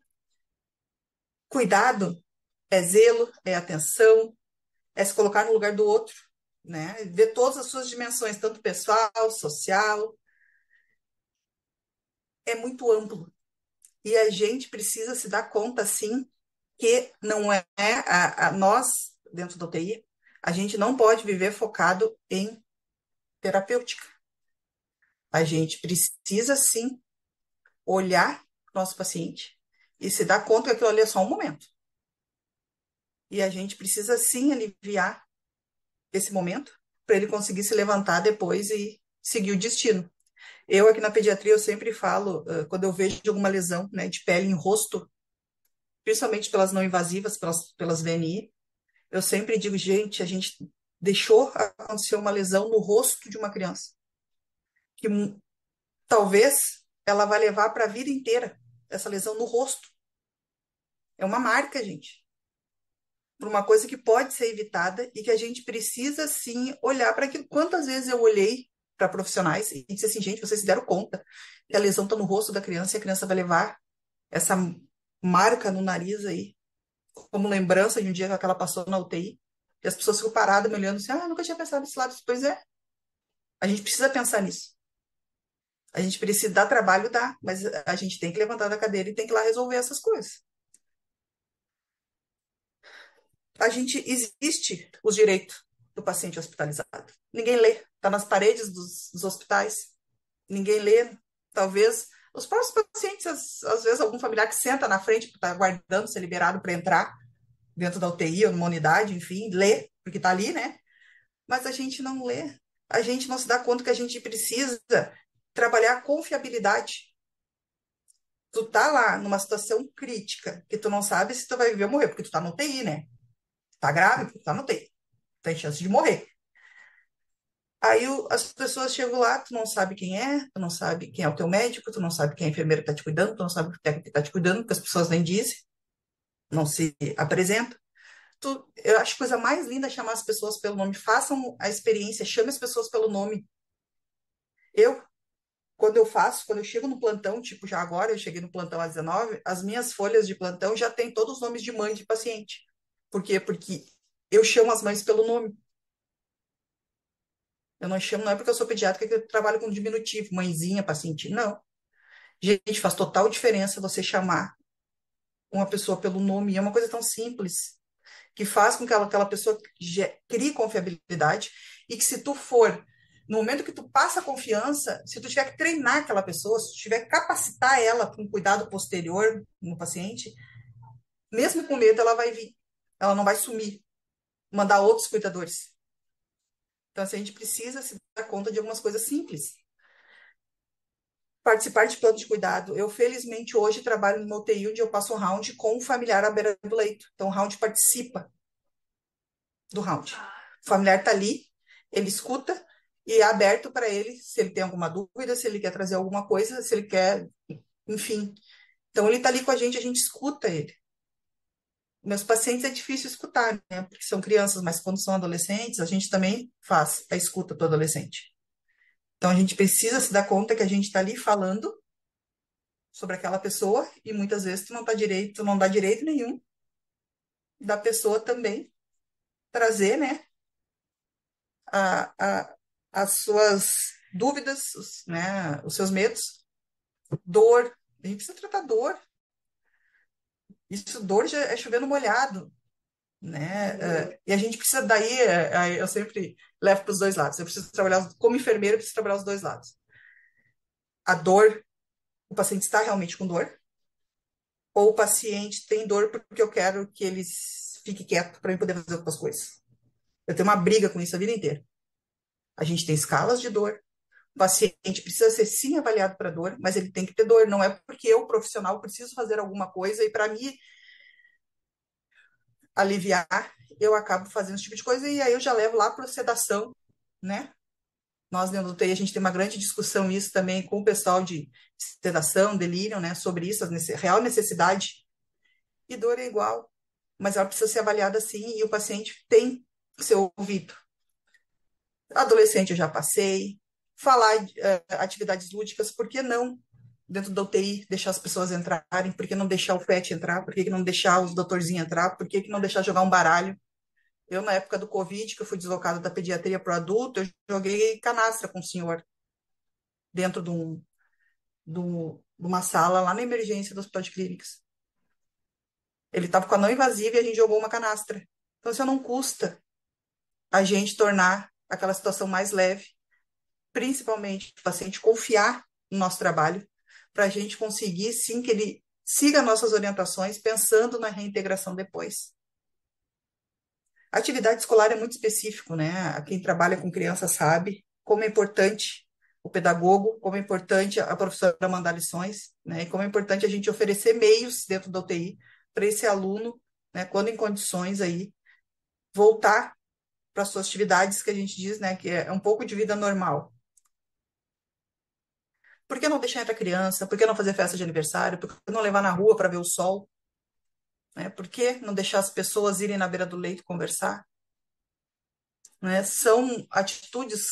cuidado é zelo, é atenção, é se colocar no lugar do outro, né? Ver todas as suas dimensões, tanto pessoal, social. É muito amplo. E a gente precisa se dar conta, sim, que não é a, a nós, dentro da UTI, a gente não pode viver focado em terapêutica. A gente precisa sim olhar o nosso paciente e se dar conta que aquilo ali é só um momento. E a gente precisa sim aliviar esse momento para ele conseguir se levantar depois e seguir o destino. Eu aqui na pediatria eu sempre falo, quando eu vejo alguma lesão né, de pele em rosto, principalmente pelas não invasivas, pelas, pelas VNI, eu sempre digo, gente, a gente deixou acontecer uma lesão no rosto de uma criança que talvez ela vai levar para a vida inteira essa lesão no rosto. É uma marca, gente. Por uma coisa que pode ser evitada e que a gente precisa sim olhar para aquilo. Quantas vezes eu olhei para profissionais e disse assim, gente, vocês se deram conta que a lesão está no rosto da criança e a criança vai levar essa marca no nariz aí, como lembrança de um dia que ela passou na UTI. E as pessoas ficam paradas me olhando assim, ah, nunca tinha pensado nesse lado. Pois é. A gente precisa pensar nisso. A gente precisa dar trabalho, dá, mas a gente tem que levantar da cadeira e tem que ir lá resolver essas coisas. A gente existe os direitos do paciente hospitalizado. Ninguém lê, está nas paredes dos, dos, hospitais. Ninguém lê, talvez os próprios pacientes, às, às vezes algum familiar que senta na frente, está aguardando ser liberado para entrar dentro da UTI ou numa unidade, enfim, lê, porque está ali, né? Mas a gente não lê, a gente não se dá conta que a gente precisa trabalhar a confiabilidade. Tu tá lá numa situação crítica, que tu não sabe se tu vai viver ou morrer, porque tu tá no TI, né? Tá grave, porque tu tá no TI. Tem chance de morrer. Aí as pessoas chegam lá, tu não sabe quem é, tu não sabe quem é o teu médico, tu não sabe quem é a enfermeira que tá te cuidando, tu não sabe o técnico que tá te cuidando, porque as pessoas nem dizem, não se apresentam. Tu, eu acho a coisa mais linda é chamar as pessoas pelo nome. Façam a experiência, chame as pessoas pelo nome. Eu quando eu faço, quando eu chego no plantão, tipo já agora, eu cheguei no plantão às 19, as minhas folhas de plantão já tem todos os nomes de mãe de paciente. Por quê? Porque eu chamo as mães pelo nome. Eu não chamo, não é porque eu sou pediatra que eu trabalho com diminutivo, mãezinha, paciente, não. Gente, faz total diferença você chamar uma pessoa pelo nome, é uma coisa tão simples, que faz com que aquela pessoa crie confiabilidade e que se tu for no momento que tu passa a confiança, se tu tiver que treinar aquela pessoa, se tu tiver que capacitar ela com um cuidado posterior no paciente, mesmo com medo, ela vai vir. Ela não vai sumir, mandar outros cuidadores. Então, assim, a gente precisa se dar conta de algumas coisas simples. Participar de plano de cuidado. Eu, felizmente, hoje trabalho numa UTI onde eu passo round com o um familiar à beira do leito. Então, o round participa do round. O familiar está ali, ele escuta, e é aberto para ele, se ele tem alguma dúvida, se ele quer trazer alguma coisa, se ele quer, enfim. Então, ele está ali com a gente, a gente escuta ele. Meus pacientes é difícil escutar, né? Porque são crianças, mas quando são adolescentes, a gente também faz a escuta do adolescente. Então, a gente precisa se dar conta que a gente está ali falando sobre aquela pessoa e muitas vezes tu não dá tá direito, tu não dá direito nenhum da pessoa também trazer, né? A, a, as suas dúvidas, os, né, os seus medos, dor. A gente precisa tratar dor. Isso, dor já é chovendo molhado, né? Uh, e a gente precisa daí, uh, eu sempre levo para os dois lados. Eu preciso trabalhar como enfermeira, eu preciso trabalhar os dois lados. A dor, o paciente está realmente com dor, ou o paciente tem dor porque eu quero que ele fique quieto para eu poder fazer outras coisas. Eu tenho uma briga com isso a vida inteira. A gente tem escalas de dor. O paciente precisa ser sim avaliado para dor, mas ele tem que ter dor. Não é porque eu, profissional, preciso fazer alguma coisa e para me aliviar, eu acabo fazendo esse tipo de coisa e aí eu já levo lá para sedação, né? Nós dentro do TI, a gente tem uma grande discussão isso também com o pessoal de sedação, delírio, né? Sobre isso, a real necessidade. E dor é igual, mas ela precisa ser avaliada assim e o paciente tem seu ser ouvido. Adolescente eu já passei. Falar uh, atividades lúdicas, por que não? Dentro da UTI, deixar as pessoas entrarem, por que não deixar o PET entrar? Por que não deixar os doutorzinhos entrar? Por que não deixar jogar um baralho? Eu, na época do Covid, que eu fui deslocada da pediatria para o adulto, eu joguei canastra com o senhor dentro de, de, um, de uma sala lá na emergência do Hospital de Clínicas. Ele estava com a não invasiva e a gente jogou uma canastra. Então, isso não custa a gente tornar aquela situação mais leve, principalmente o paciente confiar no nosso trabalho, para a gente conseguir sim que ele siga nossas orientações pensando na reintegração depois. A atividade escolar é muito específico, né? A quem trabalha com criança sabe como é importante o pedagogo, como é importante a professora mandar lições, né? E como é importante a gente oferecer meios dentro da UTI para esse aluno, né, quando em condições aí voltar para suas atividades que a gente diz, né, que é um pouco de vida normal. Por que não deixar entrar criança? Por que não fazer festa de aniversário? Por que não levar na rua para ver o sol? Né? Por que não deixar as pessoas irem na beira do leito conversar? Né? São atitudes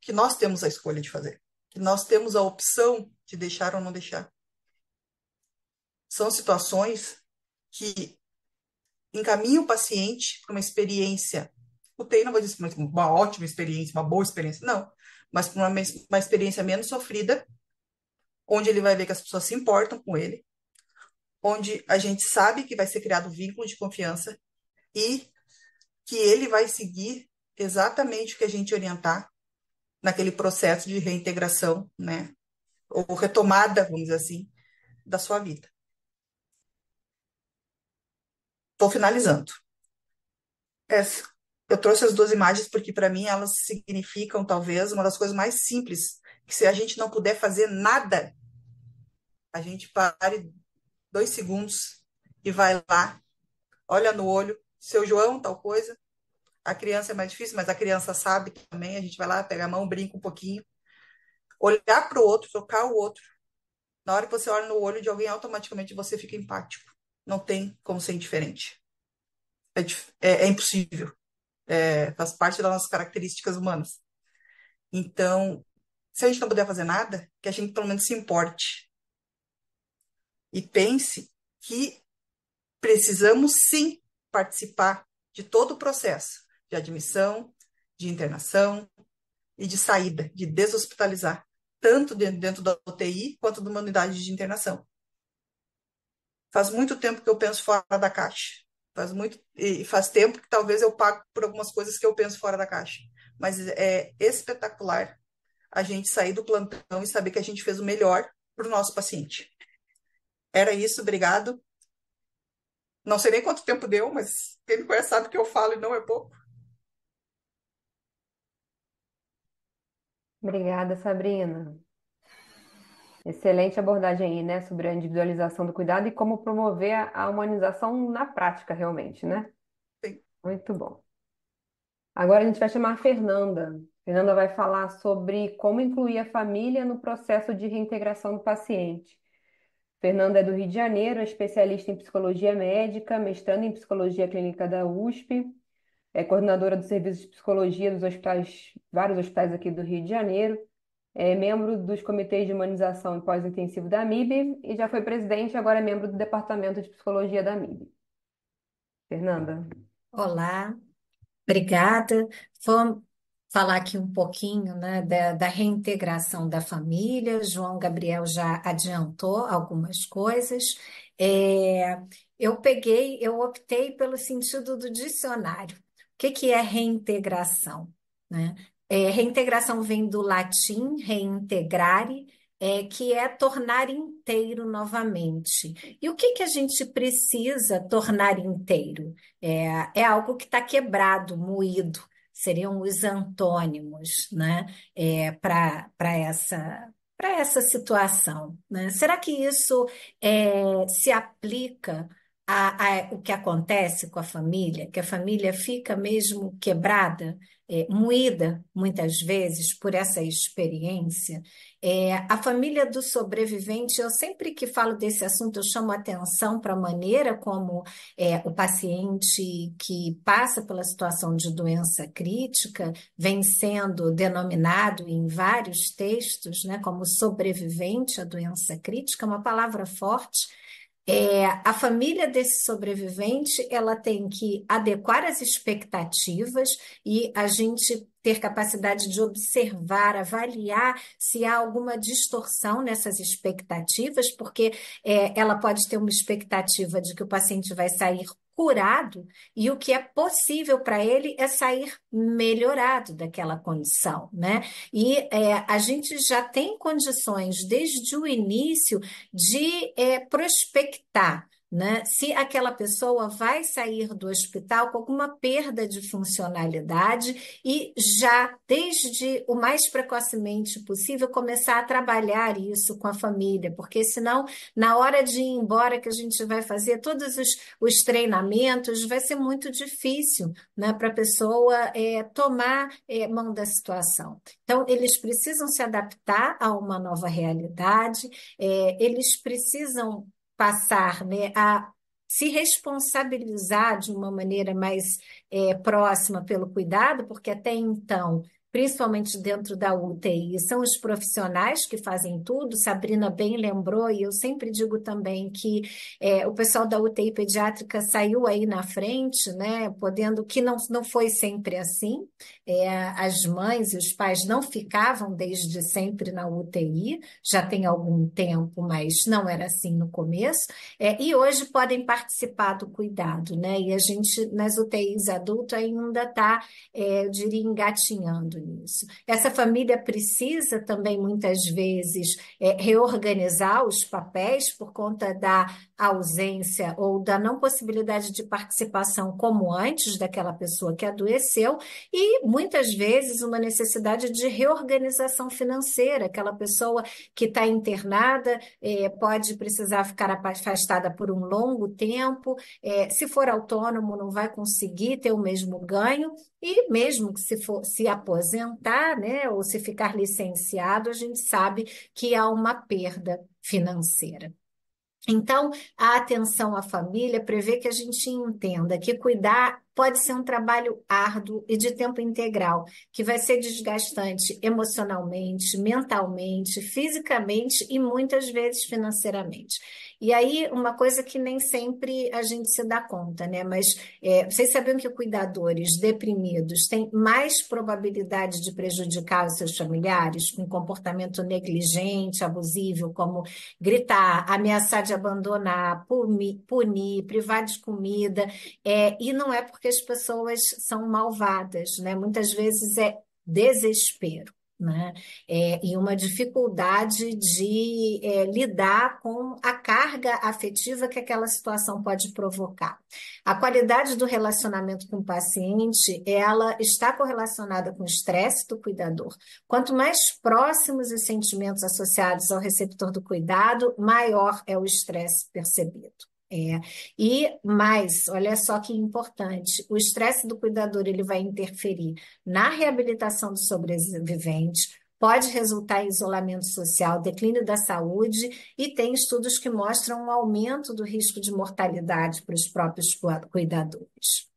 que nós temos a escolha de fazer, que nós temos a opção de deixar ou não deixar. São situações que encaminham o paciente para uma experiência o não vou dizer uma ótima experiência, uma boa experiência, não. Mas uma, uma experiência menos sofrida, onde ele vai ver que as pessoas se importam com ele, onde a gente sabe que vai ser criado um vínculo de confiança e que ele vai seguir exatamente o que a gente orientar naquele processo de reintegração, né? Ou retomada, vamos dizer assim, da sua vida. Estou finalizando. Essa, eu trouxe as duas imagens porque, para mim, elas significam, talvez, uma das coisas mais simples, que se a gente não puder fazer nada, a gente pare dois segundos e vai lá, olha no olho, seu João, tal coisa. A criança é mais difícil, mas a criança sabe também, a gente vai lá, pega a mão, brinca um pouquinho, olhar para o outro, tocar o outro. Na hora que você olha no olho de alguém, automaticamente você fica empático. Não tem como ser indiferente. É, é, é impossível é, faz parte das nossas características humanas. Então, se a gente não puder fazer nada, que a gente pelo menos se importe e pense que precisamos sim participar de todo o processo de admissão, de internação e de saída, de deshospitalizar, tanto dentro da UTI quanto de uma unidade de internação. Faz muito tempo que eu penso fora da caixa. Faz muito e faz tempo que talvez eu pago por algumas coisas que eu penso fora da caixa, mas é espetacular a gente sair do plantão e saber que a gente fez o melhor para o nosso paciente. Era isso, obrigado. Não sei nem quanto tempo deu, mas quem me conhece sabe que eu falo e não é pouco. Obrigada, Sabrina. Excelente abordagem aí, né, sobre a individualização do cuidado e como promover a humanização na prática, realmente, né? Sim. Muito bom. Agora a gente vai chamar a Fernanda. Fernanda vai falar sobre como incluir a família no processo de reintegração do paciente. Fernanda é do Rio de Janeiro, é especialista em psicologia médica, mestrando em psicologia clínica da USP, é coordenadora do serviço de psicologia dos hospitais, vários hospitais aqui do Rio de Janeiro, é membro dos comitês de humanização e pós-intensivo da MIB e já foi presidente, agora é membro do Departamento de Psicologia da MIB. Fernanda. Olá, obrigada. Vamos falar aqui um pouquinho, né, da, da reintegração da família. João Gabriel já adiantou algumas coisas. É, eu peguei, eu optei pelo sentido do dicionário. O que, que é reintegração? Né? É, reintegração vem do latim reintegrare, é, que é tornar inteiro novamente. E o que, que a gente precisa tornar inteiro? É, é algo que está quebrado, moído. Seriam os antônimos né? é, para essa para essa situação. Né? Será que isso é, se aplica a, a, o que acontece com a família, que a família fica mesmo quebrada, é, moída muitas vezes por essa experiência. É, a família do sobrevivente, eu sempre que falo desse assunto, eu chamo atenção para a maneira como é, o paciente que passa pela situação de doença crítica vem sendo denominado em vários textos né, como sobrevivente à doença crítica, uma palavra forte é, a família desse sobrevivente ela tem que adequar as expectativas e a gente ter capacidade de observar, avaliar se há alguma distorção nessas expectativas, porque é, ela pode ter uma expectativa de que o paciente vai sair curado e o que é possível para ele é sair melhorado daquela condição, né? E é, a gente já tem condições desde o início de é, prospectar né? Se aquela pessoa vai sair do hospital com alguma perda de funcionalidade e já desde o mais precocemente possível começar a trabalhar isso com a família, porque senão na hora de ir embora que a gente vai fazer todos os, os treinamentos vai ser muito difícil, né, para a pessoa é, tomar é, mão da situação. Então eles precisam se adaptar a uma nova realidade, é, eles precisam passar né, a se responsabilizar de uma maneira mais é, próxima pelo cuidado, porque até então principalmente dentro da UTI, são os profissionais que fazem tudo. Sabrina bem lembrou, e eu sempre digo também que é, o pessoal da UTI pediátrica saiu aí na frente, né? Podendo, que não, não foi sempre assim. É, as mães e os pais não ficavam desde sempre na UTI, já tem algum tempo, mas não era assim no começo. É, e hoje podem participar do cuidado, né? E a gente, nas UTIs adulto, ainda está, é, eu diria, engatinhando nisso. Essa família precisa também, muitas vezes, é, reorganizar os papéis por conta da ausência ou da não possibilidade de participação como antes daquela pessoa que adoeceu, e muitas vezes uma necessidade de reorganização financeira. Aquela pessoa que está internada é, pode precisar ficar afastada por um longo tempo, é, se for autônomo, não vai conseguir ter o mesmo ganho e mesmo que se for se aposentar, né, ou se ficar licenciado, a gente sabe que há uma perda financeira. Então, a atenção à família prevê que a gente entenda que cuidar pode ser um trabalho árduo e de tempo integral, que vai ser desgastante emocionalmente, mentalmente, fisicamente e muitas vezes financeiramente. E aí, uma coisa que nem sempre a gente se dá conta, né? Mas é, vocês sabiam que cuidadores deprimidos têm mais probabilidade de prejudicar os seus familiares com comportamento negligente, abusivo, como gritar, ameaçar de abandonar, punir, punir privar de comida, é, e não é porque porque as pessoas são malvadas, né? Muitas vezes é desespero. Né? É, e uma dificuldade de é, lidar com a carga afetiva que aquela situação pode provocar. A qualidade do relacionamento com o paciente, ela está correlacionada com o estresse do cuidador. Quanto mais próximos os sentimentos associados ao receptor do cuidado, maior é o estresse percebido. É. E mais, olha só que importante, o estresse do cuidador ele vai interferir na reabilitação do sobrevivente, pode resultar em isolamento social, declínio da saúde e tem estudos que mostram um aumento do risco de mortalidade para os próprios cuidadores.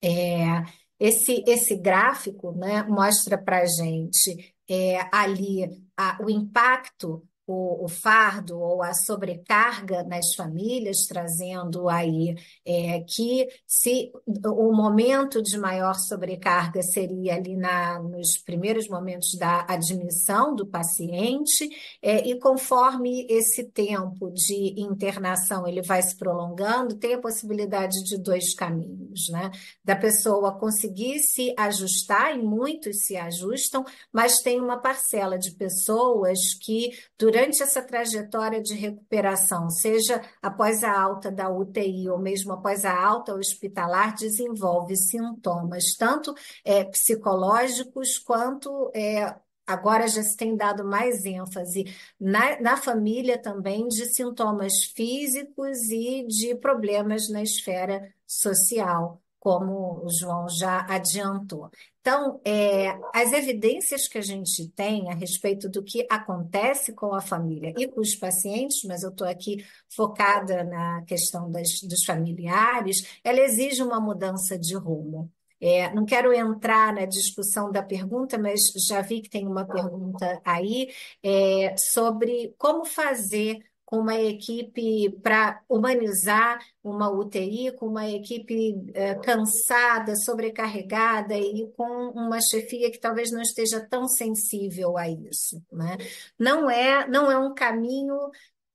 É, esse, esse gráfico né, mostra para a gente é, ali a, o impacto o, o, fardo ou a sobrecarga nas famílias, trazendo aí é, que se o momento de maior sobrecarga seria ali na, nos primeiros momentos da admissão do paciente, é, e conforme esse tempo de internação ele vai se prolongando, tem a possibilidade de dois caminhos, né? Da pessoa conseguir se ajustar, e muitos se ajustam, mas tem uma parcela de pessoas que durante durante essa trajetória de recuperação, seja após a alta da UTI ou mesmo após a alta hospitalar, desenvolve sintomas, tanto é, psicológicos quanto é, agora já se tem dado mais ênfase na, na, família também de sintomas físicos e de problemas na esfera social como o João já adiantou. Então, é, as evidências que a gente tem a respeito do que acontece com a família e com os pacientes, mas eu estou aqui focada na questão das, dos familiares, ela exige uma mudança de rumo. É, não quero entrar na discussão da pergunta, mas já vi que tem uma pergunta aí é, sobre como fazer com uma equipe para humanizar uma UTI, com uma equipe é, cansada, sobrecarregada e com uma chefia que talvez não esteja tão sensível a isso. Né? Não, é, não é um caminho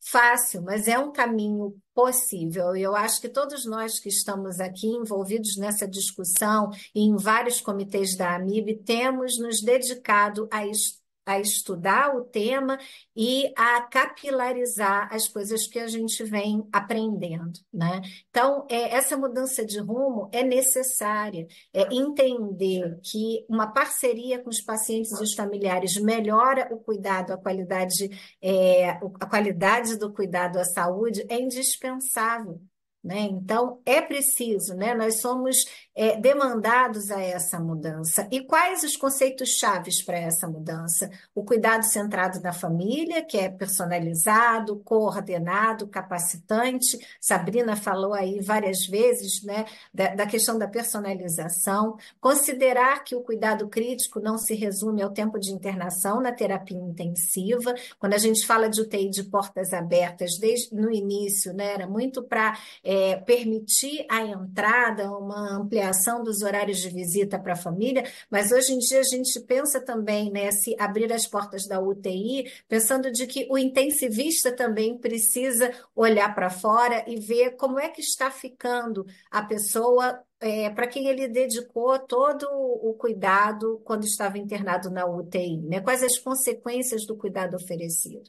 fácil, mas é um caminho possível. E eu acho que todos nós que estamos aqui envolvidos nessa discussão e em vários comitês da AMIB temos nos dedicado a isso a estudar o tema e a capilarizar as coisas que a gente vem aprendendo, né? Então, é, essa mudança de rumo é necessária, é entender que uma parceria com os pacientes e os familiares melhora o cuidado, a qualidade, é, a qualidade do cuidado à saúde é indispensável né? Então, é preciso, né? Nós somos é, demandados a essa mudança e quais os conceitos chaves para essa mudança? O cuidado centrado na família, que é personalizado, coordenado, capacitante. Sabrina falou aí várias vezes né, da, da questão da personalização. Considerar que o cuidado crítico não se resume ao tempo de internação na terapia intensiva. Quando a gente fala de UTI de portas abertas, desde no início, né, era muito para é, permitir a entrada, uma ampliação ampliação dos horários de visita para a família, mas hoje em dia a gente pensa também, né, se abrir as portas da UTI, pensando de que o intensivista também precisa olhar para fora e ver como é que está ficando a pessoa é, para quem ele dedicou todo o cuidado quando estava internado na UTI, né? Quais as consequências do cuidado oferecido?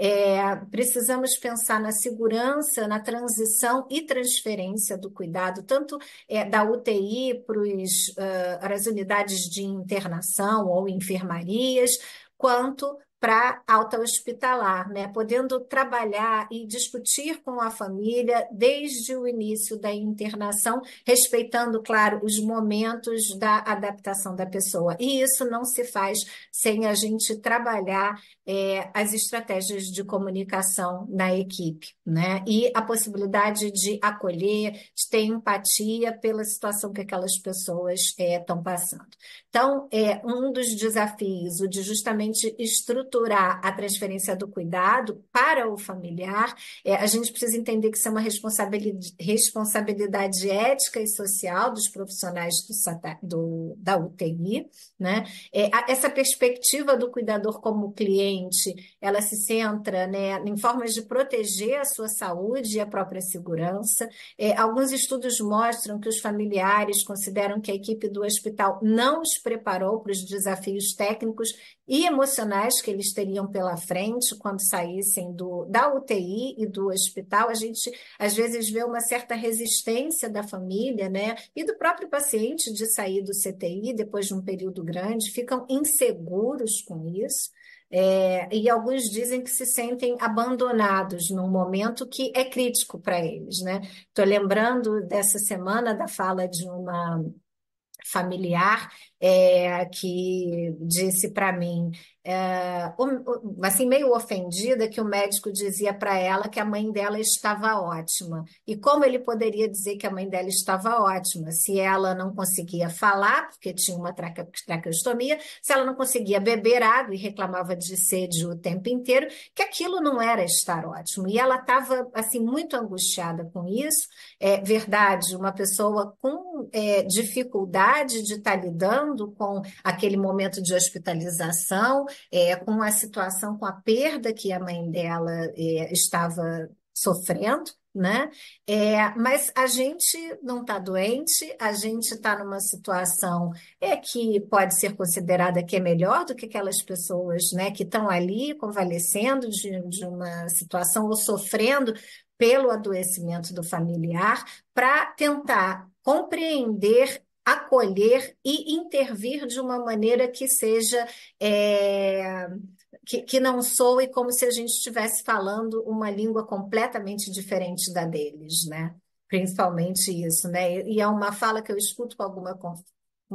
É, precisamos pensar na segurança, na transição e transferência do cuidado, tanto é, da UTI para uh, as unidades de internação ou enfermarias, quanto para alta hospitalar, né? podendo trabalhar e discutir com a família desde o início da internação, respeitando, claro, os momentos da adaptação da pessoa. E isso não se faz sem a gente trabalhar é, as estratégias de comunicação na equipe, né? E a possibilidade de acolher, de ter empatia pela situação que aquelas pessoas estão é, passando. Então, é um dos desafios, o de justamente estruturar a transferência do cuidado para o familiar. É, a gente precisa entender que isso é uma responsabilidade, responsabilidade ética e social dos profissionais do, do, da UTI. Né? É, essa perspectiva do cuidador como cliente, ela se centra né, em formas de proteger a sua saúde e a própria segurança. É, alguns estudos mostram que os familiares consideram que a equipe do hospital não os preparou para os desafios técnicos e emocionais que eles teriam pela frente quando saíssem do, da UTI e do hospital. A gente, às vezes, vê uma certa resistência da família né, e do próprio paciente de sair do CTI depois de um período grande, ficam inseguros com isso. É, e alguns dizem que se sentem abandonados num momento que é crítico para eles, né? Estou lembrando dessa semana da fala de uma familiar é, que disse para mim: é, assim, meio ofendida que o médico dizia para ela que a mãe dela estava ótima. E como ele poderia dizer que a mãe dela estava ótima se ela não conseguia falar, porque tinha uma traqueostomia, se ela não conseguia beber água e reclamava de sede o tempo inteiro, que aquilo não era estar ótimo. E ela estava, assim, muito angustiada com isso. É verdade, uma pessoa com é, dificuldade de estar tá lidando com aquele momento de hospitalização, é, com a situação, com a perda que a mãe dela é, estava sofrendo, né? É, mas a gente não está doente, a gente está numa situação é que pode ser considerada que é melhor do que aquelas pessoas, né, que estão ali convalescendo de, de uma situação ou sofrendo pelo adoecimento do familiar, para tentar compreender acolher e intervir de uma maneira que seja. É, que, que não soe como se a gente estivesse falando uma língua completamente diferente da deles, né? Principalmente isso, né? E é uma fala que eu escuto com alguma com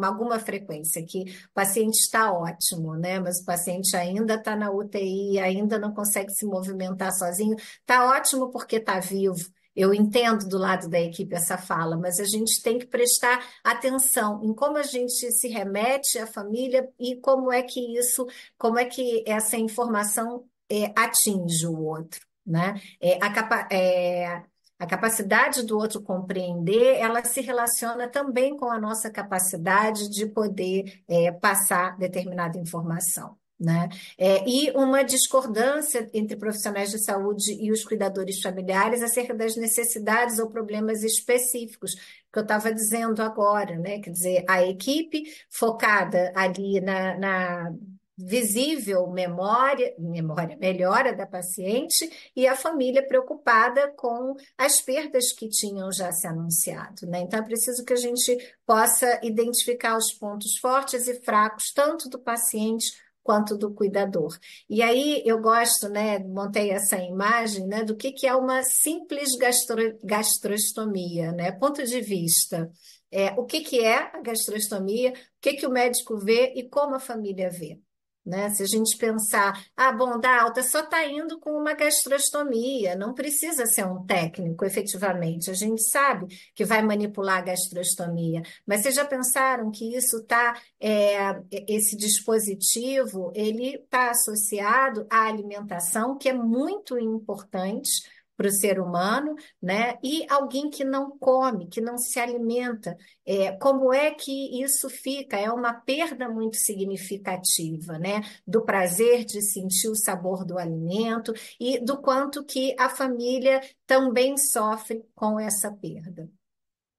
alguma frequência, que o paciente está ótimo, né? Mas o paciente ainda está na UTI, ainda não consegue se movimentar sozinho. Está ótimo porque está vivo. Eu entendo do lado da equipe essa fala, mas a gente tem que prestar atenção em como a gente se remete à família e como é que isso, como é que essa informação é, atinge o outro, né? É, a, capa é, a capacidade do outro compreender, ela se relaciona também com a nossa capacidade de poder é, passar determinada informação. Né? É, e uma discordância entre profissionais de saúde e os cuidadores familiares acerca das necessidades ou problemas específicos, que eu estava dizendo agora, né? Quer dizer, a equipe focada ali na, na visível memória, memória melhora da paciente e a família preocupada com as perdas que tinham já se anunciado. Né? Então é preciso que a gente possa identificar os pontos fortes e fracos, tanto do paciente quanto do cuidador. E aí eu gosto, né, montei essa imagem, né, do que, que é uma simples gastro, gastrostomia, né, ponto de vista. É, o que, que é a gastrostomia, o que, que o médico vê e como a família vê. Né? Se a gente pensar, ah, bom, da alta só está indo com uma gastrostomia, não precisa ser um técnico, efetivamente. A gente sabe que vai manipular a gastrostomia, mas vocês já pensaram que isso tá, é, esse dispositivo, ele está associado à alimentação, que é muito importante para o ser humano, né? E alguém que não come, que não se alimenta, é, como é que isso fica? É uma perda muito significativa, né? Do prazer de sentir o sabor do alimento e do quanto que a família também sofre com essa perda.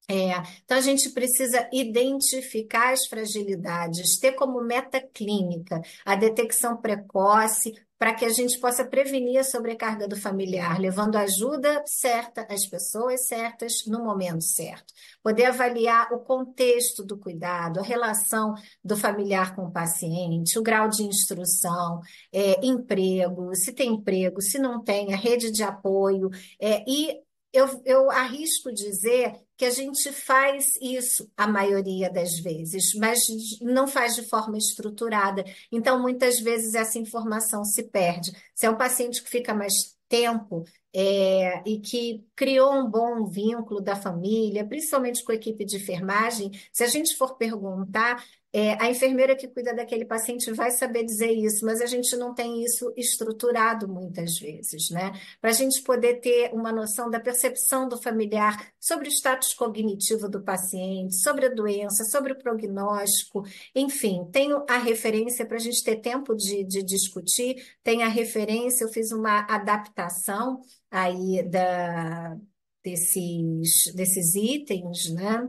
É, então, a gente precisa identificar as fragilidades, ter como meta clínica a detecção precoce, para que a gente possa prevenir a sobrecarga do familiar, levando ajuda certa às pessoas certas no momento certo. Poder avaliar o contexto do cuidado, a relação do familiar com o paciente, o grau de instrução, é, emprego, se tem emprego, se não tem, a rede de apoio, é, e eu, eu arrisco dizer que a gente faz isso a maioria das vezes, mas não faz de forma estruturada. Então, muitas vezes essa informação se perde. Se é um paciente que fica mais tempo é, e que criou um bom vínculo da família, principalmente com a equipe de enfermagem, se a gente for perguntar, é, a enfermeira que cuida daquele paciente vai saber dizer isso, mas a gente não tem isso estruturado muitas vezes, né? Para a gente poder ter uma noção da percepção do familiar sobre o status cognitivo do paciente, sobre a doença, sobre o prognóstico, enfim, tenho a referência para a gente ter tempo de, de discutir, tem a referência, eu fiz uma adaptação aí da, desses, desses itens, né?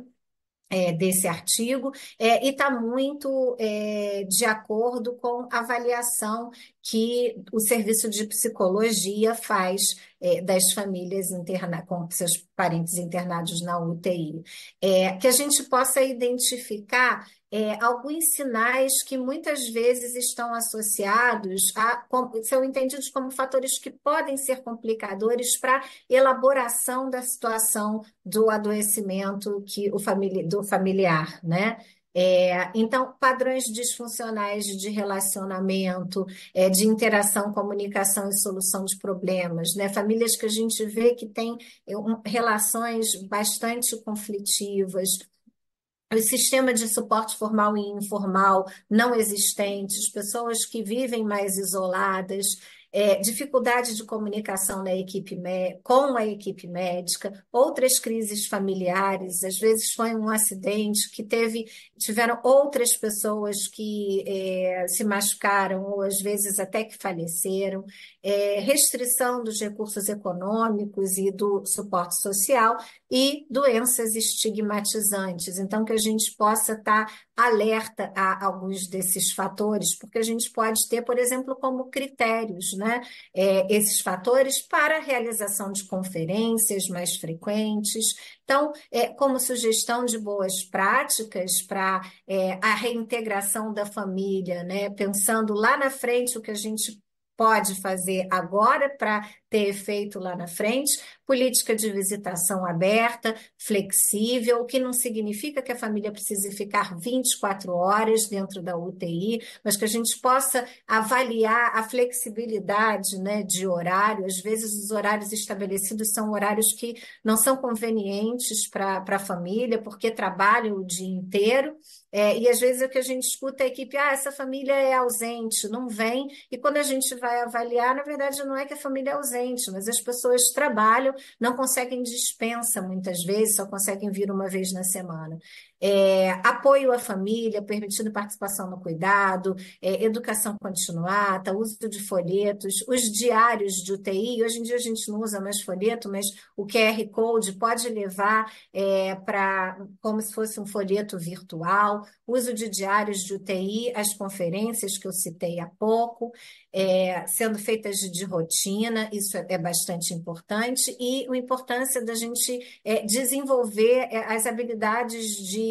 é, desse artigo, é, e está muito é, de acordo com a avaliação que o serviço de psicologia faz é, das famílias interna com seus parentes internados na UTI. É, que a gente possa identificar é, alguns sinais que muitas vezes estão associados a são entendidos como fatores que podem ser complicadores para elaboração da situação do adoecimento que o famili do familiar, né? É, então, padrões disfuncionais de relacionamento, é, de interação, comunicação e solução de problemas, né? Famílias que a gente vê que têm é, relações bastante conflitivas, os sistemas de suporte formal e informal não existentes, pessoas que vivem mais isoladas, é, dificuldade de comunicação na equipe com a equipe médica, outras crises familiares, às vezes foi um acidente que teve tiveram outras pessoas que é, se machucaram ou às vezes até que faleceram, é, restrição dos recursos econômicos e do suporte social e doenças estigmatizantes. Então, que a gente possa estar alerta a alguns desses fatores, porque a gente pode ter, por exemplo, como critérios, né, é, esses fatores para a realização de conferências mais frequentes. Então, é, como sugestão de boas práticas para é, a reintegração da família, né, pensando lá na frente o que a gente pode fazer agora para ter efeito lá na frente, política de visitação aberta, flexível, o que não significa que a família precise ficar 24 horas dentro da UTI, mas que a gente possa avaliar a flexibilidade né, de horário. Às vezes, os horários estabelecidos são horários que não são convenientes para a família, porque trabalham o dia inteiro. É, e às vezes o que a gente escuta é a equipe, ah, essa família é ausente, não vem. E quando a gente vai avaliar, na verdade, não é que a família é ausente mas as pessoas trabalham, não conseguem dispensa muitas vezes, só conseguem vir uma vez na semana é, apoio à família, permitindo participação no cuidado, é, educação continuada, uso de folhetos, os diários de UTI. Hoje em dia a gente não usa mais folheto, mas o QR Code pode levar é, para como se fosse um folheto virtual, uso de diários de UTI, as conferências que eu citei há pouco, é, sendo feitas de rotina, isso é bastante importante, e a importância da gente é, desenvolver é, as habilidades de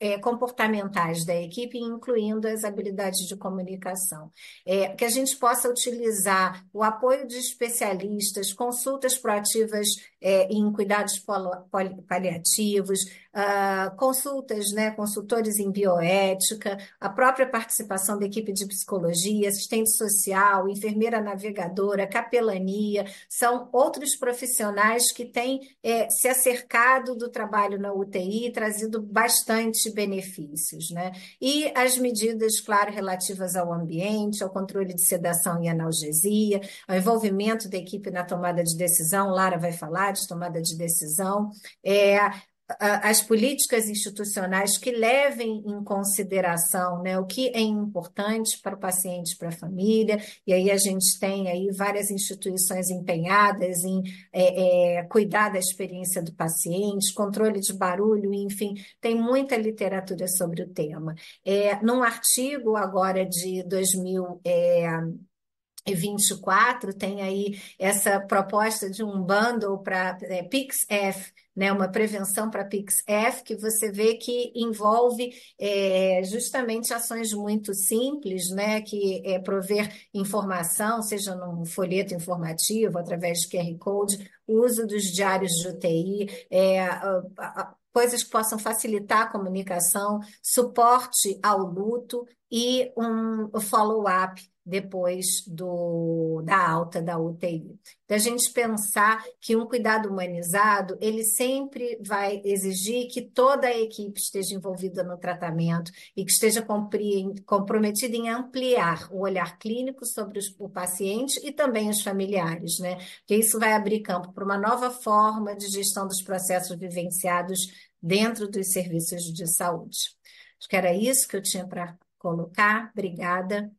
é, comportamentais da equipe, incluindo as habilidades de comunicação. É, que a gente possa utilizar o apoio de especialistas, consultas proativas é, em cuidados paliativos, uh, consultas, né, consultores em bioética, a própria participação da equipe de psicologia, assistente social, enfermeira navegadora, capelania, são outros profissionais que têm é, se acercado do trabalho na UTI e trazido bastante benefícios. Né? E as medidas, claro, relativas ao ambiente, ao controle de sedação e analgesia, ao envolvimento da equipe na tomada de decisão, Lara vai falar de tomada de decisão, é, as políticas institucionais que levem em consideração né, o que é importante para o paciente, para a família, e aí a gente tem aí várias instituições empenhadas em é, é, cuidar da experiência do paciente, controle de barulho, enfim, tem muita literatura sobre o tema. É, num artigo agora de 2000 é, 24 tem aí essa proposta de um bundle para é, PixF né, uma prevenção para PIX-F, que você vê que envolve é, justamente ações muito simples, né, que é prover informação, seja num folheto informativo, através de QR Code, uso dos diários de UTI, é, a, a, coisas que possam facilitar a comunicação, suporte ao luto e um follow-up depois do, da alta da UTI. Da gente pensar que um cuidado humanizado, ele sempre vai exigir que toda a equipe esteja envolvida no tratamento e que esteja comprometida em ampliar o olhar clínico sobre os, o paciente e também os familiares, né? Porque isso vai abrir campo para uma nova forma de gestão dos processos vivenciados dentro dos serviços de saúde. Acho que era isso que eu tinha para colocar. Obrigada.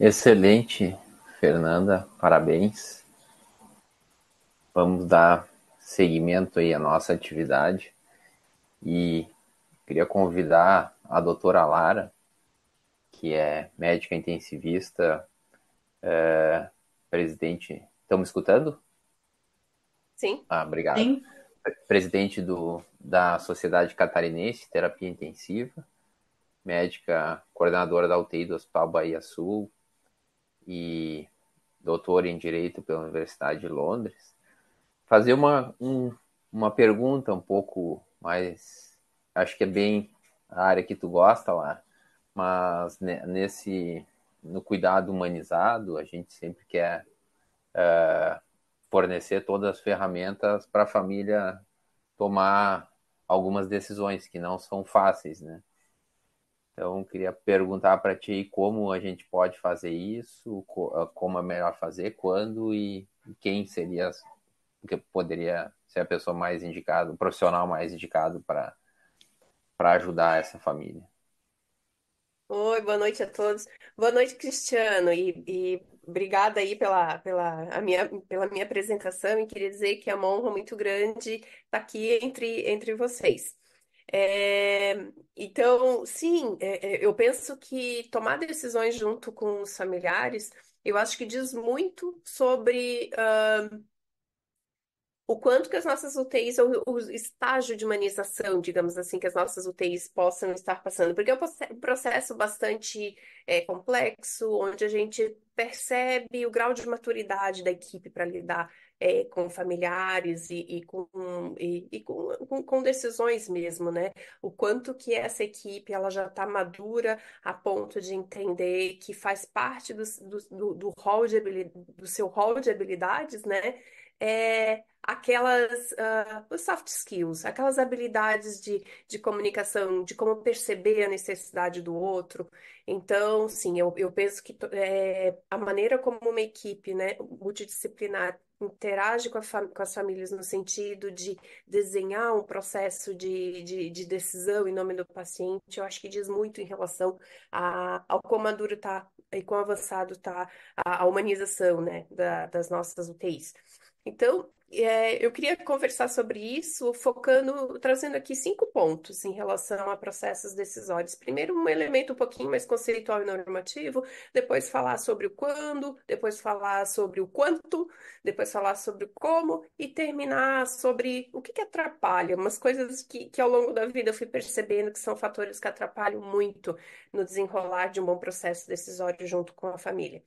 Excelente, Fernanda, parabéns. Vamos dar seguimento aí à nossa atividade e queria convidar a doutora Lara, que é médica intensivista, é, presidente. Estão me escutando? Sim. Ah, obrigado. Sim. Presidente do, da Sociedade Catarinense de Terapia Intensiva, médica coordenadora da UTI do Hospital Bahia Sul, e doutor em Direito pela Universidade de Londres, fazer uma, um, uma pergunta um pouco mais. Acho que é bem a área que tu gosta lá, mas nesse no cuidado humanizado, a gente sempre quer uh, fornecer todas as ferramentas para a família tomar algumas decisões que não são fáceis, né? Então, queria perguntar para ti como a gente pode fazer isso, ah, como é melhor fazer, quando e quem seria que poderia ser a pessoa mais indicada, o profissional mais indicado para ajudar essa família. Oi, boa noite a todos. Boa noite, Cristiano, e, e obrigada aí pela, pela, minha, pela minha apresentação e queria dizer que é uma honra muito grande estar aqui entre, entre vocês. É, então, sim, é, eu penso que tomar decisões junto com os familiares, eu acho que diz muito sobre uh, o quanto que as nossas UTIs, o estágio de humanização, digamos assim, que as nossas UTIs possam estar passando, porque é um processo bastante é, complexo, onde a gente percebe o grau de maturidade da equipe para lidar é, com familiares e, e, com, e, e com, com, com, decisões mesmo, né? O quanto que essa equipe ela já está madura a ponto de entender que faz parte do, do, do, hall de do seu hall de habilidades, né? É, aquelas uh, soft skills, aquelas habilidades de, de comunicação, de como perceber a necessidade do outro. Então, sim, eu, eu penso que é, a maneira como uma equipe né, multidisciplinar interage com, com, as famílias no sentido de desenhar um processo de, de, de, decisão em nome do paciente, eu acho que diz muito em relação a, ao quão maduro está e quão avançado está a, a humanização né, da, das nossas UTIs. Então, é, eu queria conversar sobre isso, focando, trazendo aqui cinco pontos em relação a processos decisórios. Primeiro, um elemento um pouquinho mais conceitual e normativo, depois falar sobre o quando, depois falar sobre o quanto, depois falar sobre o como e terminar sobre o que, que atrapalha, umas coisas que, que ao longo da vida eu fui percebendo que são fatores que atrapalham muito no desenrolar de um bom processo decisório junto com a família.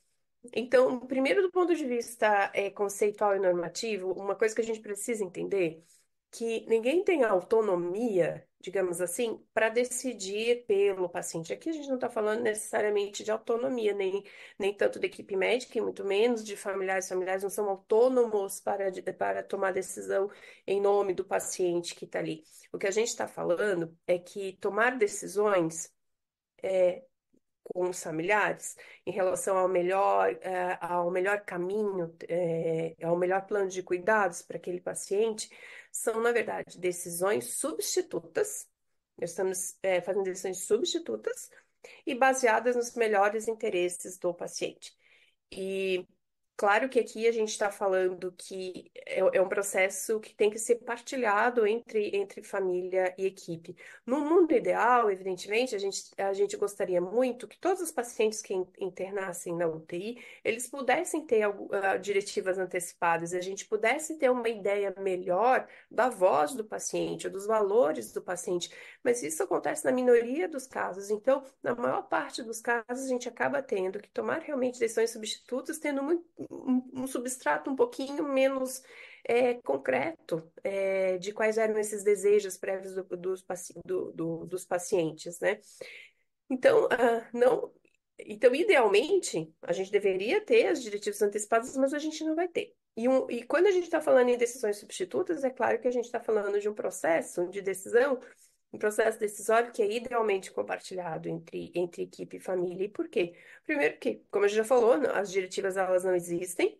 Então, primeiro do ponto de vista é, conceitual e normativo, uma coisa que a gente precisa entender que ninguém tem autonomia, digamos assim, para decidir pelo paciente. Aqui a gente não está falando necessariamente de autonomia, nem, nem tanto da equipe médica, e muito menos de familiares. Familiares não são autônomos para, para tomar decisão em nome do paciente que está ali. O que a gente está falando é que tomar decisões é, com os familiares em relação ao melhor, eh, ao melhor caminho, eh, ao melhor plano de cuidados para aquele paciente, são, na verdade, decisões substitutas. Nós estamos eh, fazendo decisões substitutas e baseadas nos melhores interesses do paciente. E Claro que aqui a gente está falando que é, é, um processo que tem que ser partilhado entre, entre família e equipe. No mundo ideal, evidentemente, a gente, a gente gostaria muito que todos os pacientes que internassem na UTI, eles pudessem ter uh, diretivas antecipadas, a gente pudesse ter uma ideia melhor da voz do paciente, dos valores do paciente, mas isso acontece na minoria dos casos. Então, na maior parte dos casos, a gente acaba tendo que tomar realmente decisões substitutas, tendo muito um, substrato um pouquinho menos é, concreto é, de quais eram esses desejos prévios do, dos, do, do, dos pacientes, né? Então, uh, não, então, idealmente, a gente deveria ter as diretivas antecipadas, mas a gente não vai ter. E, um, e quando a gente está falando em decisões substitutas, é claro que a gente está falando de um processo de decisão um processo decisório que é idealmente compartilhado entre, entre equipe e família. E por quê? Primeiro que, como a gente já falou, as diretivas elas não existem.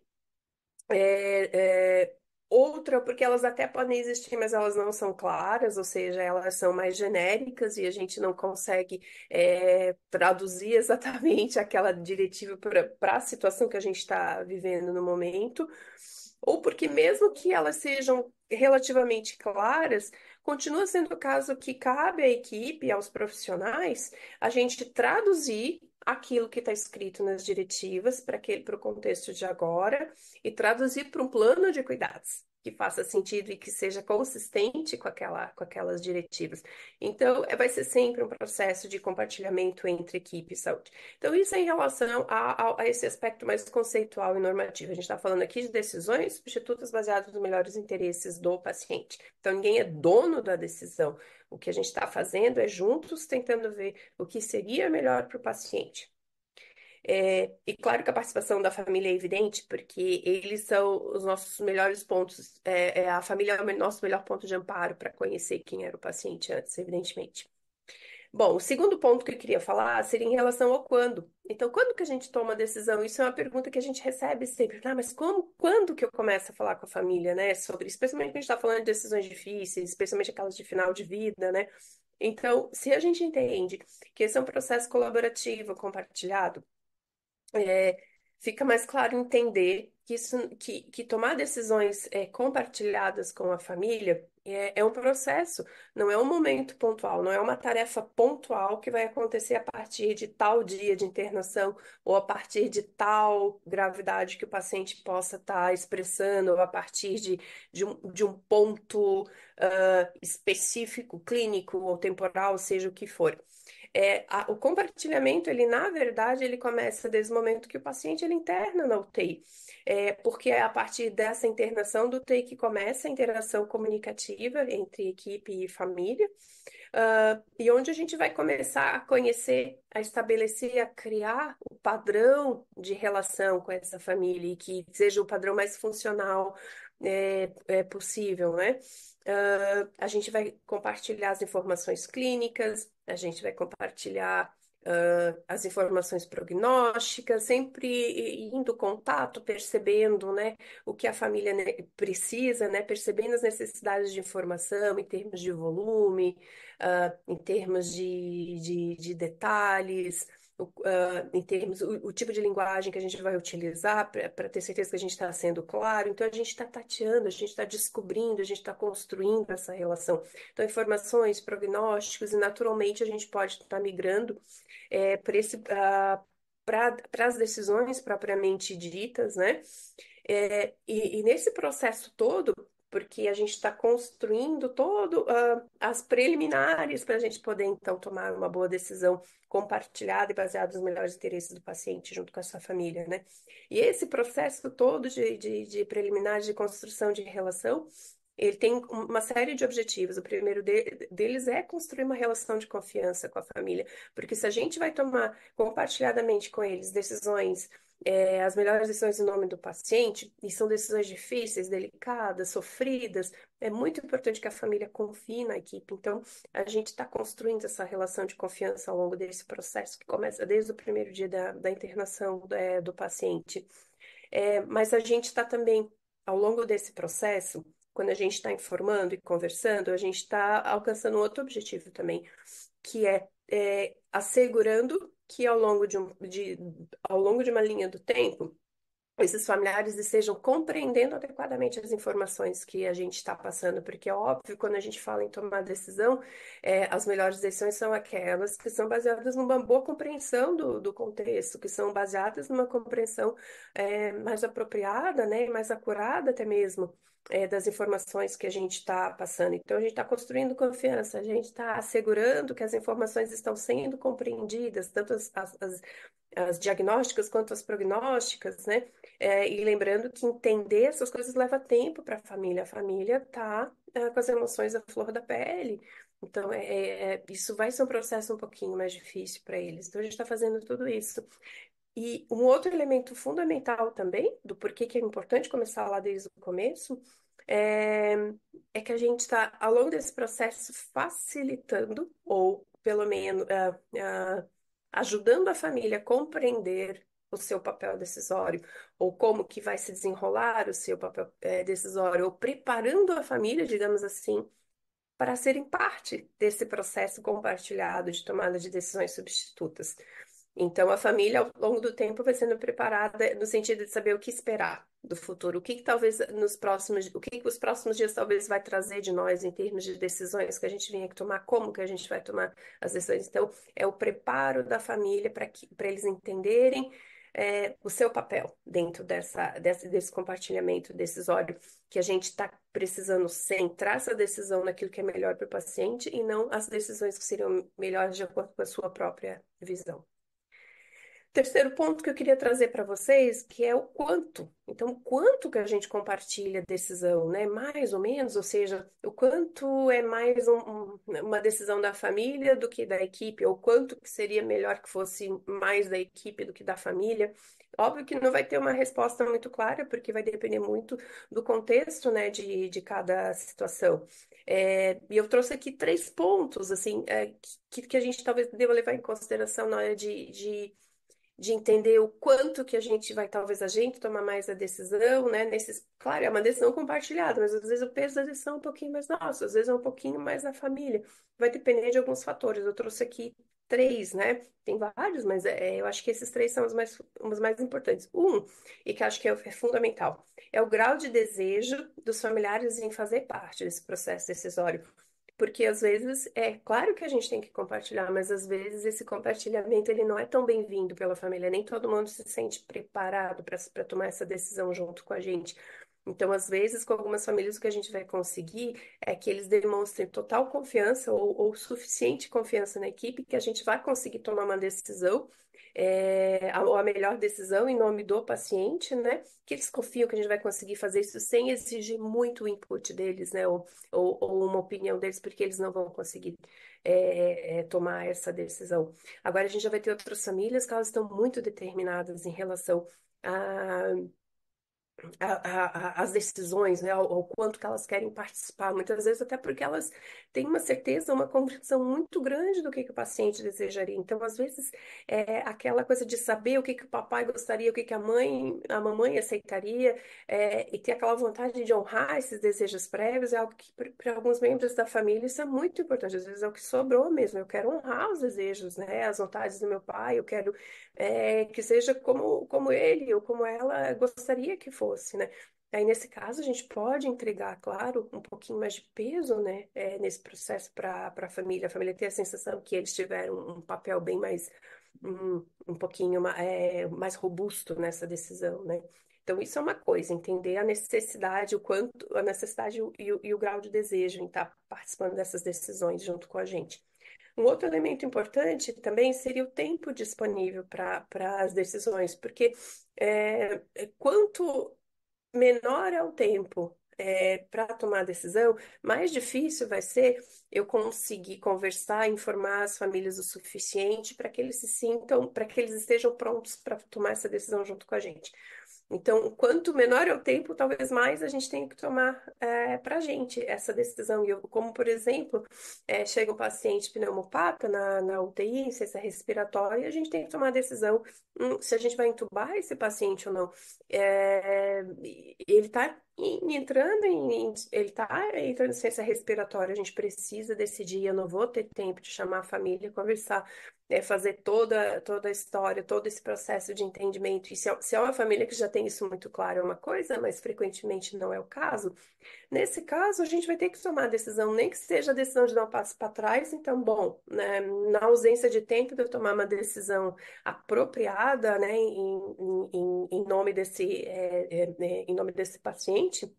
É, é, outra, porque elas até podem existir, mas elas não são claras, ou seja, elas são mais genéricas e a gente não consegue é, traduzir *laughs* exatamente aquela diretiva para a situação que a gente está vivendo no momento. Ou porque, mesmo que elas sejam relativamente claras, continua sendo o caso que cabe à equipe, aos profissionais, a gente traduzir aquilo que está escrito nas diretivas para o contexto de agora e traduzir para um plano de cuidados que faça sentido e que seja consistente com, aquela, com aquelas diretivas. Então, é, vai ser sempre um processo de compartilhamento entre equipe e saúde. Então, isso é em relação a, a, a esse aspecto mais conceitual e normativo. A gente está falando aqui de decisões substitutas baseadas nos melhores interesses do paciente. Então, ninguém é dono da decisão. O que a gente está fazendo é juntos tentando ver o que seria melhor para o paciente. É, e claro que a participação da família é evidente, porque eles são os nossos melhores pontos, é, é a família é o nosso melhor ponto de amparo para conhecer quem era o paciente antes, evidentemente. Bom, o segundo ponto que eu queria falar seria em relação ao quando. Então, quando que a gente toma a decisão? Isso é uma pergunta que a gente recebe sempre. Ah, mas como, quando que eu começo a falar com a família, né? Sobre, especialmente quando a gente está falando de decisões difíceis, especialmente aquelas de final de vida, né? Então, se a gente entende que esse é um processo colaborativo, compartilhado, é, fica mais claro entender que, isso, que, que tomar decisões é, compartilhadas com a família é, é, um processo, não é um momento pontual, não é uma tarefa pontual que vai acontecer a partir de tal dia de internação ou a partir de tal gravidade que o paciente possa estar tá expressando ou a partir de, de, um, de um ponto uh, específico, clínico ou temporal, seja o que for. É, a, o compartilhamento, ele na verdade, ele começa desde o momento que o paciente ele interna na UTI, é, porque é a partir dessa internação do UTI que começa a interação comunicativa entre equipe e família, uh, e onde a gente vai começar a conhecer, a estabelecer, a criar o padrão de relação com essa família e que seja o padrão mais funcional é, é possível, né? Uh, a gente vai compartilhar as informações clínicas, a gente vai compartilhar uh, as informações prognósticas, sempre indo contato, percebendo né, o que a família precisa, né, percebendo as necessidades de informação em termos de volume, uh, em termos de, de, de detalhes uh, em termos, o, o, tipo de linguagem que a gente vai utilizar para ter certeza que a gente está sendo claro. Então, a gente está tateando, a gente está descobrindo, a gente está construindo essa relação. Então, informações, prognósticos, e naturalmente a gente pode estar tá migrando é, eh, para uh, ah, para as decisões propriamente ditas, né? É, e, e nesse processo todo, porque a gente está construindo todo uh, as preliminares para a gente poder então tomar uma boa decisão compartilhada e baseada nos melhores interesses do paciente junto com a sua família, né? E esse processo todo de, de, de preliminares de construção de relação ele tem uma série de objetivos. O primeiro deles é construir uma relação de confiança com a família, porque se a gente vai tomar compartilhadamente com eles decisões é, as melhores decisões em nome do paciente, e são decisões difíceis, delicadas, sofridas, é muito importante que a família confie na equipe. Então, a gente está construindo essa relação de confiança ao longo desse processo, que começa desde o primeiro dia da, da internação é, do paciente. É, mas a gente está também, ao longo desse processo, quando a gente está informando e conversando, a gente está alcançando outro objetivo também, que é, é assegurando que ao longo de, um, de, ao longo de uma linha do tempo, esses familiares estejam compreendendo adequadamente as informações que a gente está passando, porque é óbvio, quando a gente fala em tomar decisão, é, as melhores decisões são aquelas que são baseadas numa boa compreensão do, do contexto, que são baseadas numa compreensão é, mais apropriada, né, mais acurada até mesmo, é, das informações que a gente está passando. Então, a gente está construindo confiança, a gente está assegurando que as informações estão sendo compreendidas, tanto as, as, as diagnósticas quanto as prognósticas, né? É, e lembrando que entender essas coisas leva tempo para a família. A família está é, com as emoções à flor da pele. Então, é, é isso vai ser um processo um pouquinho mais difícil para eles. Então, a gente está fazendo tudo isso. E um outro elemento fundamental também, do porquê que é importante começar lá desde o começo, é, é que a gente está, ao longo desse processo, facilitando, ou pelo menos uh, uh, ajudando a família a compreender o seu papel decisório, ou como que vai se desenrolar o seu papel é, decisório, ou preparando a família, digamos assim, para serem parte desse processo compartilhado de tomada de decisões substitutas. Então, a família, ao longo do tempo, vai sendo preparada no sentido de saber o que esperar do futuro, o que, que talvez nos próximos, o que, que os próximos dias talvez vai trazer de nós em termos de decisões que a gente vem aqui tomar, como que a gente vai tomar as decisões. Então, é o preparo da família para para eles entenderem é, o seu papel dentro dessa, desse, desse compartilhamento decisório, que a gente está precisando centrar essa decisão naquilo que é melhor para o paciente e não as decisões que seriam melhores de acordo com a sua própria visão. Terceiro ponto que eu queria trazer para vocês, que é o quanto. Então, o quanto que a gente compartilha decisão, né? Mais ou menos, ou seja, o quanto é mais um, né, uma decisão da família do que da equipe, ou quanto que seria melhor que fosse mais da equipe do que da família. Óbvio que não vai ter uma resposta muito clara, porque vai depender muito do contexto, né, de, de cada situação. É, e eu trouxe aqui três pontos, assim, é, que, que a gente talvez deva levar em consideração na hora de, de de entender o quanto que a gente vai, talvez a gente, tomar mais a decisão, né? Nesses, claro, é uma decisão compartilhada, mas às vezes o peso da decisão é um pouquinho mais nosso, às vezes é um pouquinho mais da família. Vai depender de alguns fatores. Eu trouxe aqui três, né? Tem vários, mas é, é eu acho que esses três são os mais, os mais importantes. Um, e que acho que é, é fundamental, é o grau de desejo dos familiares em fazer parte desse processo decisório porque às vezes, é claro que a gente tem que compartilhar, mas às vezes esse compartilhamento ele não é tão bem-vindo pela família, nem todo mundo se sente preparado para tomar essa decisão junto com a gente. Então, às vezes, com algumas famílias, o que a gente vai conseguir é que eles demonstrem total confiança ou, ou suficiente confiança na equipe que a gente vai conseguir tomar uma decisão é, a, a, melhor decisão em nome do paciente, né? Que eles confiam que a gente vai conseguir fazer isso sem exigir muito o input deles, né? Ou, ou, ou uma opinião deles, porque eles não vão conseguir é, é, tomar essa decisão. Agora a gente já vai ter outras famílias que elas estão muito determinadas em relação a as decisões, né, ao, quanto que elas querem participar, muitas vezes até porque elas têm uma certeza, uma convicção muito grande do que, que o paciente desejaria. Então, às vezes, é aquela coisa de saber o que, que o papai gostaria, o que, que a mãe, a mamãe aceitaria, é, e ter aquela vontade de honrar esses desejos prévios, é algo que, para alguns membros da família, isso é muito importante. Às vezes é o que sobrou mesmo. Eu quero honrar os desejos, né, as vontades do meu pai, eu quero é, que seja como, como ele ou como ela gostaria que fosse fosse, né? Aí, nesse caso, a gente pode entregar, claro, um pouquinho mais de peso, né, é, nesse processo para a família. A família ter a sensação que eles tiveram um papel bem mais, um, um pouquinho é, mais robusto nessa decisão, né? Então, isso é uma coisa, entender a necessidade, o quanto, a necessidade e o, e o grau de desejo em estar tá participando dessas decisões junto com a gente. Um outro elemento importante também seria o tempo disponível para as decisões, porque é, é quanto menor é o tempo. É, para tomar a decisão, mais difícil vai ser eu conseguir conversar, informar as famílias o suficiente para que eles se sintam, para que eles estejam prontos para tomar essa decisão junto com a gente. Então, quanto menor é o tempo, talvez mais a gente tenha que tomar é, eh, para a gente essa decisão. E eu, como, por exemplo, é, chega um paciente pneumopata na, na UTI, é respiratório, respiratória, a gente tem que tomar a decisão hum, se a gente vai entubar esse paciente ou não. É, ele está e entrando em, ele tá entrando em ciência respiratória, a gente precisa decidir, eu não vou ter tempo de chamar a família, conversar, é, fazer toda, toda a história, todo esse processo de entendimento. E se é, se é uma família que já tem isso muito claro, é uma coisa, mas frequentemente não é o caso, Nesse caso, a gente vai ter que tomar a decisão, nem que seja a decisão de dar um passo para trás. Então, bom, né, na ausência de tempo de eu tomar uma decisão apropriada, né, em, em, em nome desse, é, é, é, em nome desse paciente,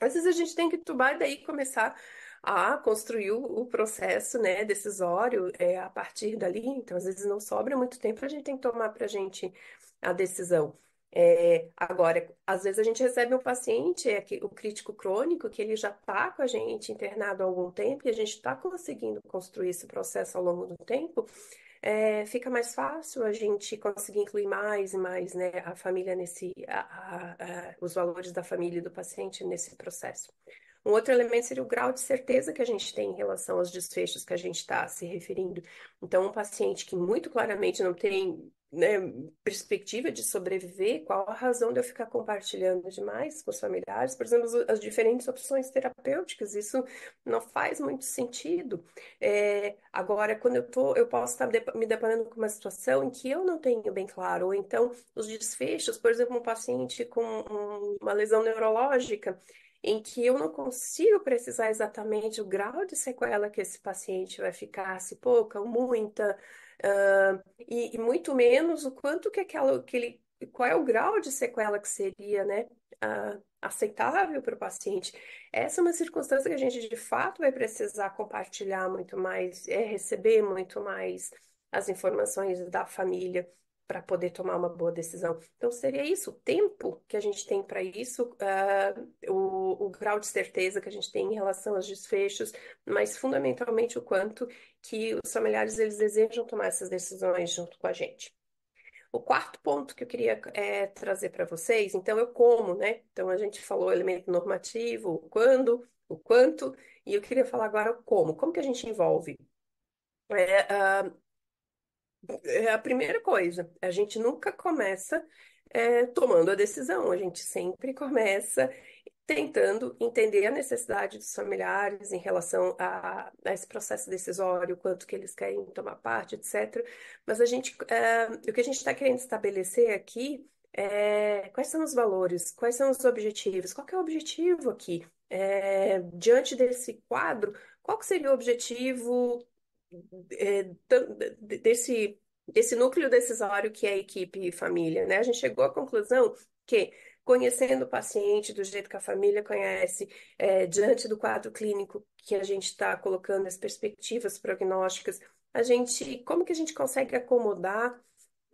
às vezes a gente tem que tomar e daí começar a construir o processo, né, decisório é, a partir dali. Então, às vezes não sobra muito tempo, a gente tem que tomar para a gente a decisão. É, agora, às vezes a gente recebe um paciente, é o crítico crônico, que ele já está com a gente internado há algum tempo e a gente está conseguindo construir esse processo ao longo do tempo, é, fica mais fácil a gente conseguir incluir mais e mais né, a família nesse, a, a, a, os valores da família e do paciente nesse processo. Um outro elemento seria o grau de certeza que a gente tem em relação aos desfechos que a gente está se referindo. Então, um paciente que muito claramente não tem né, perspectiva de sobreviver, qual a razão de eu ficar compartilhando demais com os familiares, por exemplo, as diferentes opções terapêuticas, isso não faz muito sentido. É, agora, quando eu tô, eu posso estar me deparando com uma situação em que eu não tenho bem claro, ou então os desfechos, por exemplo, um paciente com uma lesão neurológica, em que eu não consigo precisar exatamente o grau de sequela que esse paciente vai ficar, se pouca ou muita, uh, e, e, muito menos o quanto que aquela, aquele, qual é o grau de sequela que seria, né, uh, aceitável para o paciente. Essa é uma circunstância que a gente de fato vai precisar compartilhar muito mais, é, receber muito mais as informações da família para poder tomar uma boa decisão. Então, seria isso, o tempo que a gente tem para isso, uh, o, o, grau de certeza que a gente tem em relação aos desfechos, mas fundamentalmente o quanto que os familiares eles desejam tomar essas decisões junto com a gente. O quarto ponto que eu queria é, trazer para vocês, então, eu como, né? Então, a gente falou elemento normativo, o quando, o quanto, e eu queria falar agora o como. Como que a gente envolve? É, uh, é a primeira coisa. A gente nunca começa é, tomando a decisão, a gente sempre começa tentando entender a necessidade dos familiares em relação a, a, esse processo decisório, quanto que eles querem tomar parte, etc. Mas a gente, é, o que a gente está querendo estabelecer aqui é quais são os valores, quais são os objetivos, qual é o objetivo aqui? É, diante desse quadro, qual seria o objetivo é, desse, desse núcleo decisório que é a equipe e família, né? A gente chegou à conclusão que conhecendo o paciente do jeito que a família conhece, é, diante do quadro clínico que a gente está colocando as perspectivas prognósticas, a gente, como que a gente consegue acomodar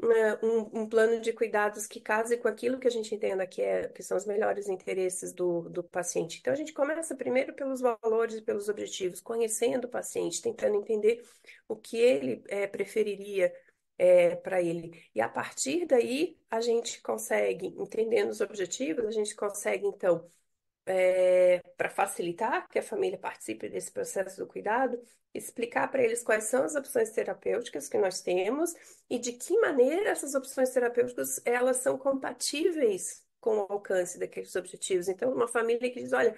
né, um, um, plano de cuidados que case com aquilo que a gente entenda que, é, que são os melhores interesses do, do paciente. Então, a gente começa primeiro pelos valores e pelos objetivos, conhecendo o paciente, tentando entender o que ele é, preferiria é, eh, para ele. E a partir daí, a gente consegue, entendendo os objetivos, a gente consegue, então, é, eh, para facilitar que a família participe desse processo do cuidado, explicar para eles quais são as opções terapêuticas que nós temos e de que maneira essas opções terapêuticas elas são compatíveis com o alcance daqueles objetivos. Então, uma família que diz, olha,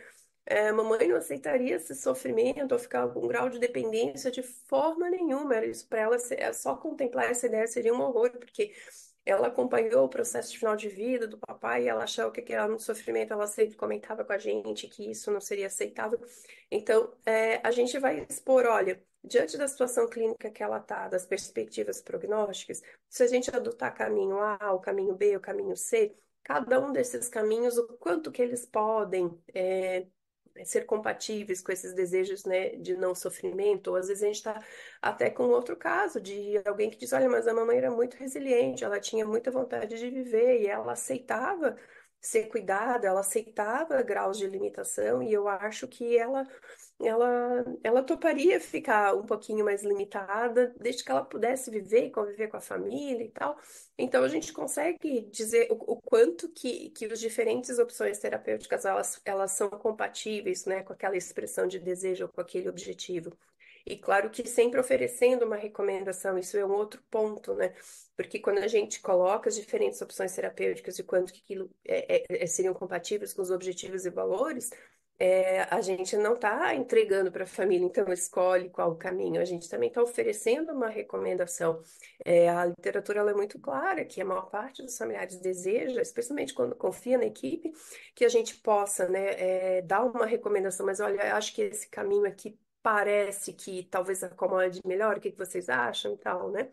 é, mamãe não aceitaria esse sofrimento ou ficar com um grau de dependência de forma nenhuma. Era isso para ela, só contemplar essa ideia seria um horror, porque ela acompanhou o processo de final de vida do papai e ela achava que era muito sofrimento. Ela sempre comentava com a gente que isso não seria aceitável. Então, é, a gente vai expor, olha, diante da situação clínica que ela está, das perspectivas prognósticas, se a gente adotar caminho A, o caminho B, o caminho C, cada um desses caminhos, o quanto que eles podem é, ser compatíveis com esses desejos, né, de não sofrimento, ou às vezes a gente está até com outro caso de alguém que diz, olha, mas a mamãe era muito resiliente, ela tinha muita vontade de viver e ela aceitava ser cuidada, ela aceitava graus de limitação e eu acho que ela, ela, ela toparia ficar um pouquinho mais limitada, desde que ela pudesse viver e conviver com a família e tal. Então a gente consegue dizer o, o quanto que, que as diferentes opções terapêuticas elas, elas são compatíveis, né, com aquela expressão de desejo ou com aquele objetivo. E claro que sempre oferecendo uma recomendação, isso é um outro ponto, né? Porque quando a gente coloca as diferentes opções terapêuticas e quanto que aquilo é, é, é, seriam compatíveis com os objetivos e valores, é, a gente não está entregando para a família, então escolhe qual o caminho, a gente também está oferecendo uma recomendação. É, a literatura é muito clara que a maior parte dos familiares deseja, especialmente quando confia na equipe, que a gente possa né, é, dar uma recomendação, mas olha, eu acho que esse caminho aqui parece que talvez acomode melhor, o que, vocês acham e tal, né?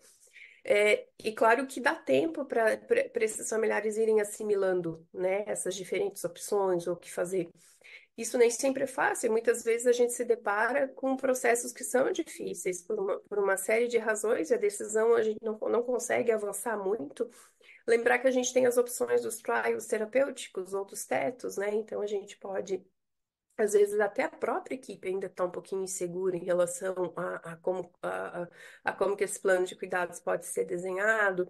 É, e claro que dá tempo para esses familiares irem assimilando né, essas diferentes opções ou o que fazer. Isso nem sempre é fácil, muitas vezes a gente se depara com processos que são difíceis por uma, por uma série de razões e a decisão a gente não, não consegue avançar muito. Lembrar que a gente tem as opções dos trials terapêuticos ou dos tetos, né? Então a gente pode às vezes até a própria equipe ainda está um pouquinho insegura em relação a, a como, a, a, como que esse plano de cuidados pode ser desenhado.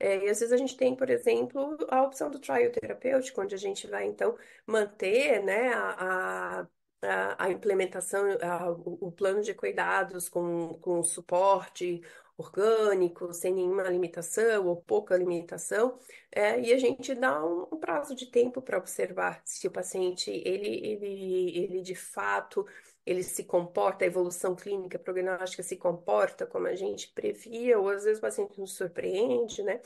É, e às vezes a gente tem, por exemplo, a opção do trial terapêutico, onde a gente vai, então, manter né, a, a, a implementação, a, o plano de cuidados com, com suporte, orgânico, sem nenhuma limitação ou pouca limitação, é, e a gente dá um, um prazo de tempo para observar se o paciente ele, ele, ele de fato ele se comporta, a evolução clínica prognóstica se comporta como a gente previa, ou às vezes o paciente nos surpreende, né?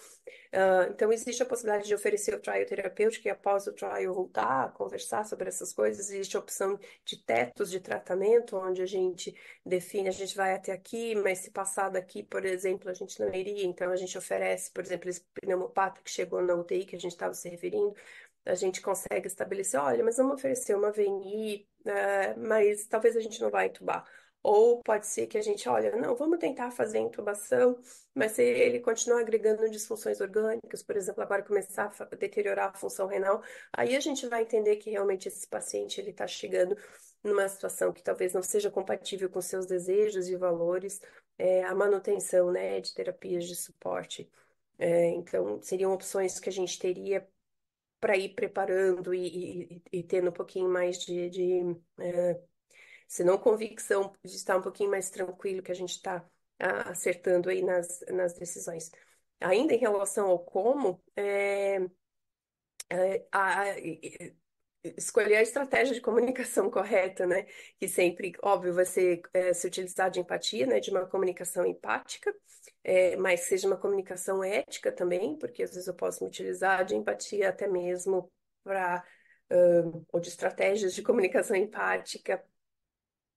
Uh, então, existe a possibilidade de oferecer o trial terapêutico e após o trial voltar, conversar sobre essas coisas. Existe a opção de tetos de tratamento, onde a gente define, a gente vai até aqui, mas se passar daqui, por exemplo, a gente não iria, então a gente oferece, por exemplo, esse pneumopata que chegou na UTI, que a gente estava se referindo, a gente consegue estabelecer, olha, mas vamos oferecer uma VNI, né, mas talvez a gente não vai entubar. Ou pode ser que a gente, olha, não, vamos tentar fazer intubação, mas se ele continuar agregando disfunções orgânicas, por exemplo, agora começar a deteriorar a função renal, aí a gente vai entender que realmente esse paciente ele está chegando numa situação que talvez não seja compatível com seus desejos e valores, é, a manutenção né, de terapias de suporte. É, então, seriam opções que a gente teria para ir preparando e, e, e, tendo um pouquinho mais de, de é, se não convicção, de estar um pouquinho mais tranquilo que a gente está acertando aí nas, nas decisões. Ainda em relação ao como, é, é, a, escolher a estratégia de comunicação *laughs* correta, né? Que sempre, óbvio, você é, se utilizar de empatia, né? De uma comunicação empática, é, mas seja uma comunicação ética também, porque às vezes eu posso me utilizar de empatia até mesmo para uh, ou de estratégias de comunicação empática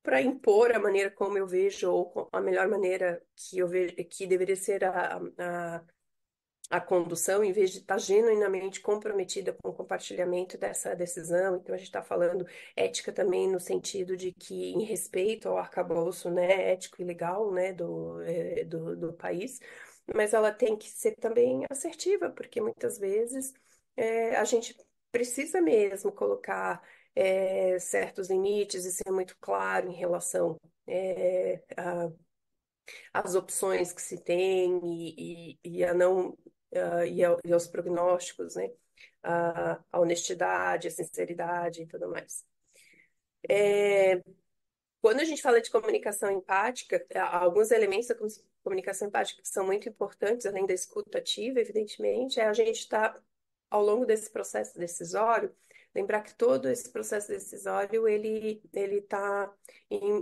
para impor a maneira como eu vejo ou a melhor maneira que eu vejo que deveria ser a, a a condução, em vez de estar tá genuinamente comprometida com o compartilhamento dessa decisão. Então, a gente está falando ética também no sentido de que, em respeito ao arcabouço né, ético e legal né, do, é, do, do país, mas ela tem que ser também assertiva, porque muitas vezes é, a gente precisa mesmo colocar é, certos limites e ser muito claro em relação é, a as opções que se tem e, e, e, a não uh, e, ao, e, aos prognósticos, né? Uh, a honestidade, a sinceridade e tudo mais. É, quando a gente fala de comunicação empática, é, alguns elementos da comunicação empática que são muito importantes, além da escuta ativa, evidentemente, é a gente estar, tá, ao longo desse processo decisório, lembrar que todo esse processo decisório, ele está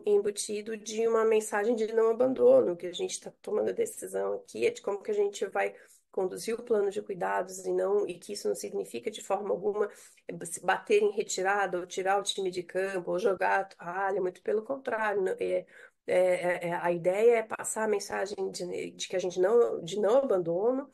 embutido de uma mensagem de não abandono, que a gente está tomando a decisão aqui, é de como que a gente vai conduzir o plano de cuidados e não e que isso não significa de forma alguma eh, bater em retirada ou tirar o time de campo ou jogar a toalha, muito pelo contrário, é, é, é, a ideia é passar a mensagem de, de que a gente não de não abandono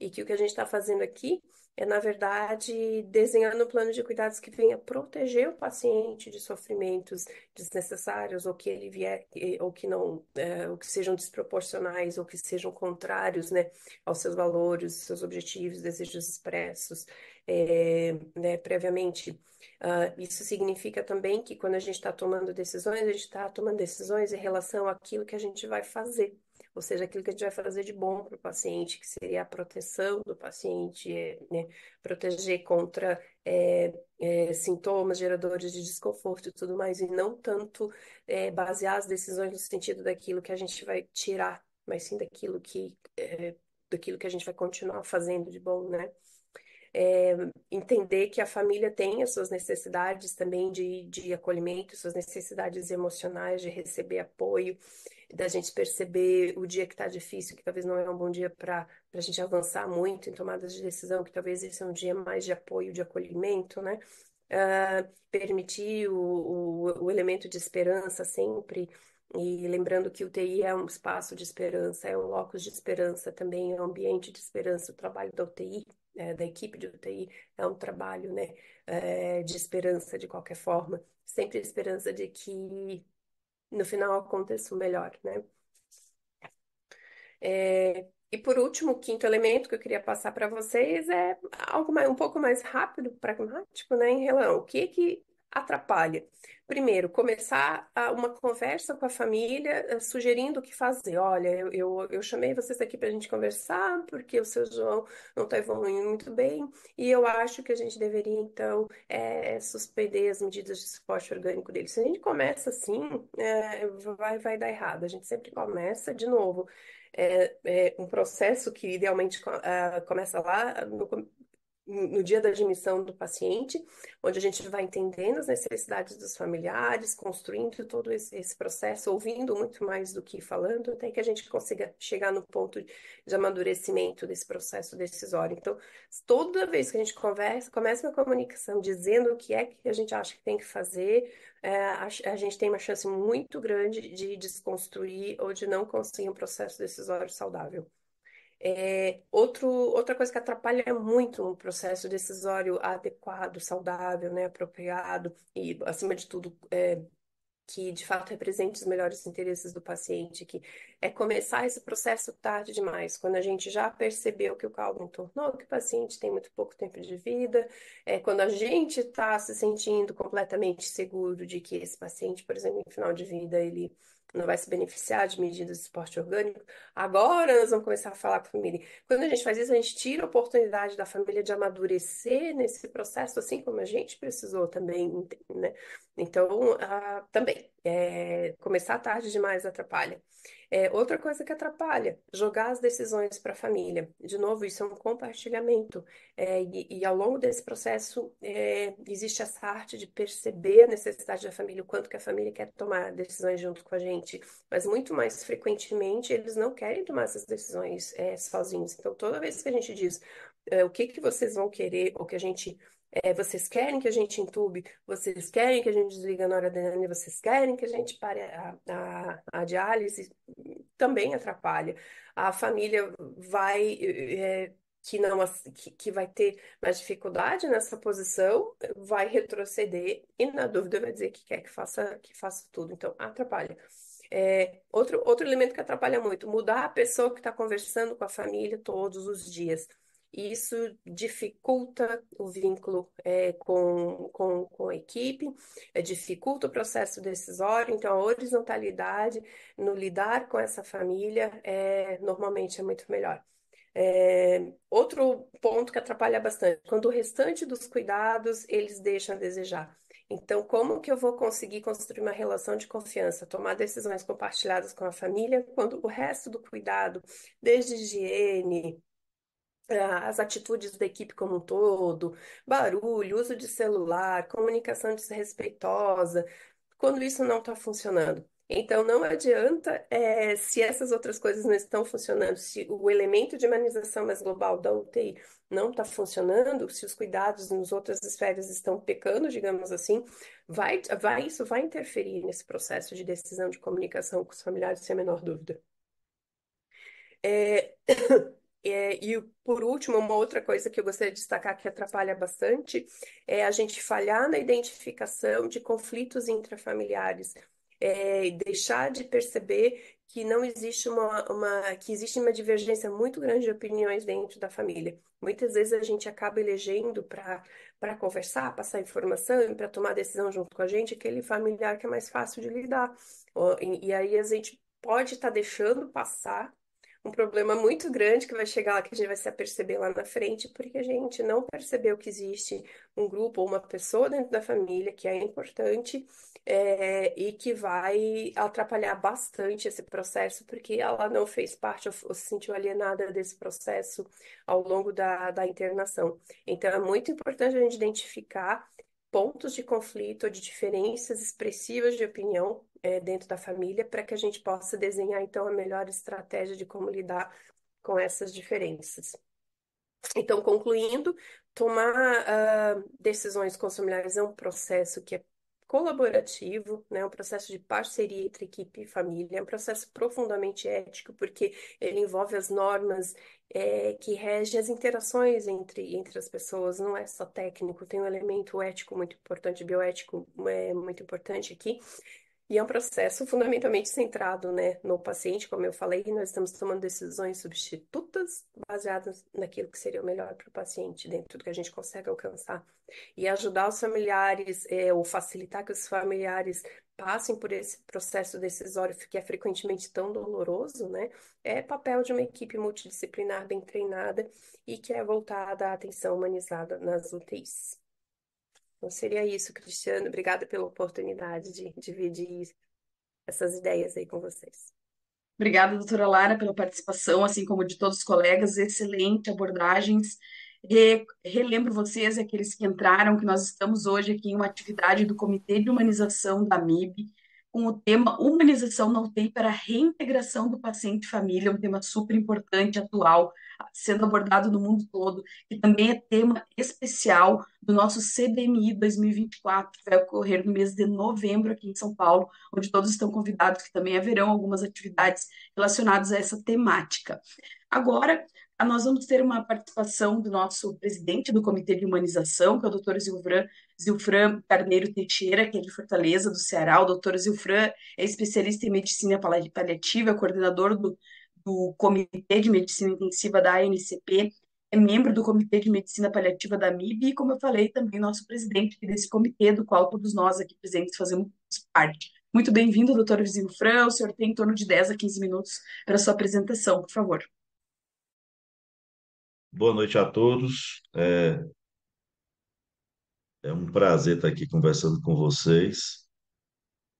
e que o que a gente está fazendo aqui é, na verdade, desenhar no plano de cuidados que venha proteger o paciente de sofrimentos desnecessários ou que ele vier, ou que não, é, ou que sejam desproporcionais ou que sejam contrários, né, aos seus valores, seus objetivos, desejos expressos, é, né, previamente. Uh, isso significa também que quando a gente está tomando decisões, a gente está tomando decisões em relação àquilo que a gente vai fazer ou seja, aquilo que a gente vai fazer de bom para o paciente, que seria a proteção do paciente, né? proteger contra é, é, sintomas geradores de desconforto e tudo mais, e não tanto é, basear as decisões no sentido daquilo que a gente vai tirar, mas sim daquilo que, daquilo que a gente vai continuar fazendo de bom, né? É, entender que a família tem as suas necessidades também de, de acolhimento, suas necessidades emocionais de receber apoio, da gente perceber o dia que está difícil, que talvez não é um bom dia para a gente avançar muito em tomadas de decisão, que talvez esse é um dia mais de apoio, de acolhimento, né? Uh, permitir o, o, o elemento de esperança sempre. E lembrando que o TI é um espaço de esperança, é um locus de esperança também, é um ambiente de esperança. O trabalho da UTI, é, da equipe de UTI, é um trabalho né, é, de esperança de qualquer forma. Sempre esperança de que no final aconteça o melhor, né? É, e por último, o quinto elemento que eu queria passar para vocês é algo mais, um pouco mais rápido, pragmático, né? Em relação ao que, que atrapalha? Primeiro, começar uma conversa com a família, eh, sugerindo o que fazer. Olha, eu, eu, eu chamei vocês aqui para a gente conversar, porque o seu João não está evoluindo muito bem, e eu acho que a gente deveria, então, é, suspender as medidas de suporte orgânico dele. Se a gente começa assim, é, vai, vai dar errado. A gente sempre começa de novo. É, é um processo que idealmente ah, começa lá no no dia da admissão do paciente, onde a gente vai entendendo as necessidades dos familiares, construindo todo esse, esse, processo, ouvindo muito mais do que falando, até que a gente consiga chegar no ponto de amadurecimento desse processo decisório. Então, toda vez que a gente conversa, começa uma comunicação dizendo o que é que a gente acha que tem que fazer, é, a, a, gente tem uma chance muito grande de desconstruir ou de não conseguir um processo decisório saudável. É, outro, outra coisa que atrapalha muito um processo decisório adequado, saudável, né, apropriado e, acima de tudo, é, que de fato represente os melhores interesses do paciente, que é começar esse processo tarde demais, quando a gente já percebeu que o caldo entornou, que o paciente tem muito pouco tempo de vida, é, quando a gente está se sentindo completamente seguro de que esse paciente, por exemplo, em final de vida, ele não vai se beneficiar de medidas de esporte orgânico, agora nós vamos começar a falar com a família. Quando a gente faz isso, a gente tira a oportunidade da família de amadurecer nesse processo, assim como a gente precisou também, né? Então, uh, também, é, começar tarde demais atrapalha. É, outra coisa que atrapalha, jogar as decisões para a família. De novo, isso é um compartilhamento. É, e, e, ao longo desse processo, é, existe essa arte de perceber a necessidade da família, o quanto que a família quer tomar decisões junto com a gente. Mas muito mais frequentemente, eles não querem tomar essas decisões é, sozinhos. Então, toda vez que a gente diz é, o que, que vocês vão querer, ou que a gente é, vocês querem que a gente entube? Vocês querem que a gente desliga da noradrenalina? Vocês querem que a gente pare a, a, a diálise? Também atrapalha. A família vai... É, que não que, que, vai ter mais dificuldade nessa posição vai retroceder e na dúvida vai dizer que quer que faça que faça tudo então atrapalha é, outro outro elemento que atrapalha muito mudar a pessoa que está conversando com a família todos os dias isso dificulta o vínculo é, com, com, com a equipe, é, dificulta o processo decisório, então a horizontalidade no lidar com essa família é, normalmente é muito melhor. É, outro ponto que atrapalha bastante, quando o restante dos cuidados eles deixam a desejar. Então, como que eu vou conseguir construir uma relação de confiança, tomar decisões compartilhadas com a família, quando o resto do cuidado, desde higiene, as atitudes da equipe como um todo, barulho, uso de celular, comunicação desrespeitosa, quando isso não está funcionando. Então, não adianta é, se essas outras coisas não estão funcionando, se o elemento de humanização mais global da UTI não está funcionando, se os cuidados nas outras esferas estão pecando, digamos assim, vai, vai, isso vai interferir nesse processo de decisão de comunicação com os familiares, sem a menor dúvida. É... É, e por último, uma outra coisa que eu gostaria de destacar que atrapalha bastante é a gente falhar na identificação de conflitos intrafamiliares. É, deixar de perceber que não existe uma, uma, que existe uma divergência muito grande de opiniões dentro da família. Muitas vezes a gente acaba elegendo para conversar, passar informação e para tomar decisão junto com a gente aquele familiar que é mais fácil de lidar. E, e aí a gente pode estar tá deixando passar um problema muito grande que vai chegar lá, que a gente vai se aperceber lá na frente, porque a gente não percebeu que existe um grupo ou uma pessoa dentro da família que é importante é, e que vai atrapalhar bastante esse processo, porque ela não fez parte ou, se sentiu alienada desse processo ao longo da, da internação. Então, é muito importante a gente identificar pontos de conflito ou de diferenças expressivas de opinião é, dentro da família para que a gente possa desenhar, então, a melhor estratégia de como lidar com essas diferenças. Então, concluindo, tomar uh, decisões com os familiares é um processo que é colaborativo, né, é um processo de parceria entre equipe e família, é um processo profundamente ético, porque ele envolve as normas é, que regem as interações entre, entre as pessoas, não é só técnico, tem um elemento ético muito importante, bioético é, muito importante aqui, e é um processo fundamentalmente centrado, né, no paciente, como eu falei, nós estamos tomando decisões substitutas baseadas naquilo que seria o melhor para o paciente, dentro do que a gente consegue alcançar. E ajudar os familiares, é, ou facilitar que os familiares passem por esse processo decisório que é frequentemente tão doloroso, né? É papel de uma equipe multidisciplinar bem treinada e que é voltada à atenção humanizada nas UTIs. Então, seria isso, Cristiano. Obrigada pela oportunidade de dividir essas ideias aí com vocês. Obrigada, doutora Lara, pela participação, assim como de todos os colegas. Excelente abordagens. Re relembro vocês e aqueles que entraram que nós estamos hoje aqui em uma atividade do Comitê de Humanização da MIB, com o tema Humanização na UTI para a Reintegração do Paciente e Família, um tema super importante, atual, sendo abordado no mundo todo, que também é tema especial do nosso CDMI 2024, que vai ocorrer no mês de novembro aqui em São Paulo, onde todos estão convidados, que também haverão algumas atividades relacionadas a essa temática. Agora, ah, nós vamos ter uma participação do nosso presidente do Comitê de Humanização, que é o doutor Zilfran, Zilfran Carneiro Teixeira, que é de Fortaleza, do Ceará. O doutor Zilfran é especialista em medicina paliativa, é coordenador do, do Comitê de Medicina Intensiva da ANCP, é membro do Comitê de Medicina Paliativa da MIB e, como eu falei, também nosso presidente desse comitê, do qual todos nós aqui presentes fazemos parte. Muito bem-vindo, doutor Vizinho Fran. O senhor tem em torno de 10 a 15 minutos para a sua apresentação, por favor. Boa noite a todos. É, é um prazer estar aqui conversando com vocês.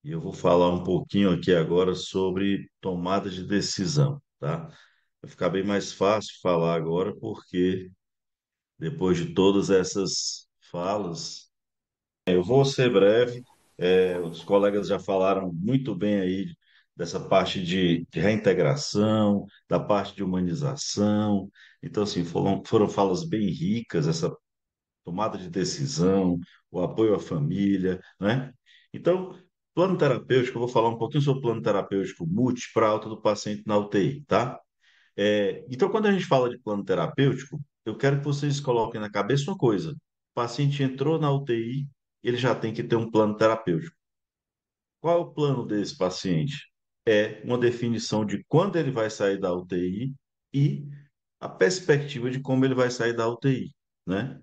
E eu vou falar um pouquinho aqui agora sobre tomada de decisão, tá? Vai ficar bem mais fácil falar agora, porque depois de todas essas falas, eu vou ser breve. É, os colegas já falaram muito bem aí dessa parte de, de, reintegração, da parte de humanização. Então, assim, foram, foram falas bem ricas, essa tomada de decisão, o apoio à família, né? Então, plano terapêutico, eu vou falar um pouquinho sobre o plano terapêutico multi para alta do paciente na UTI, tá? É, então, quando a gente fala de plano terapêutico, eu quero que vocês coloquem na cabeça uma coisa. O paciente entrou na UTI, ele já tem que ter um plano terapêutico. Qual é o plano desse paciente? é uma definição de quando ele vai sair da UTI e a perspectiva de como ele vai sair da UTI, né?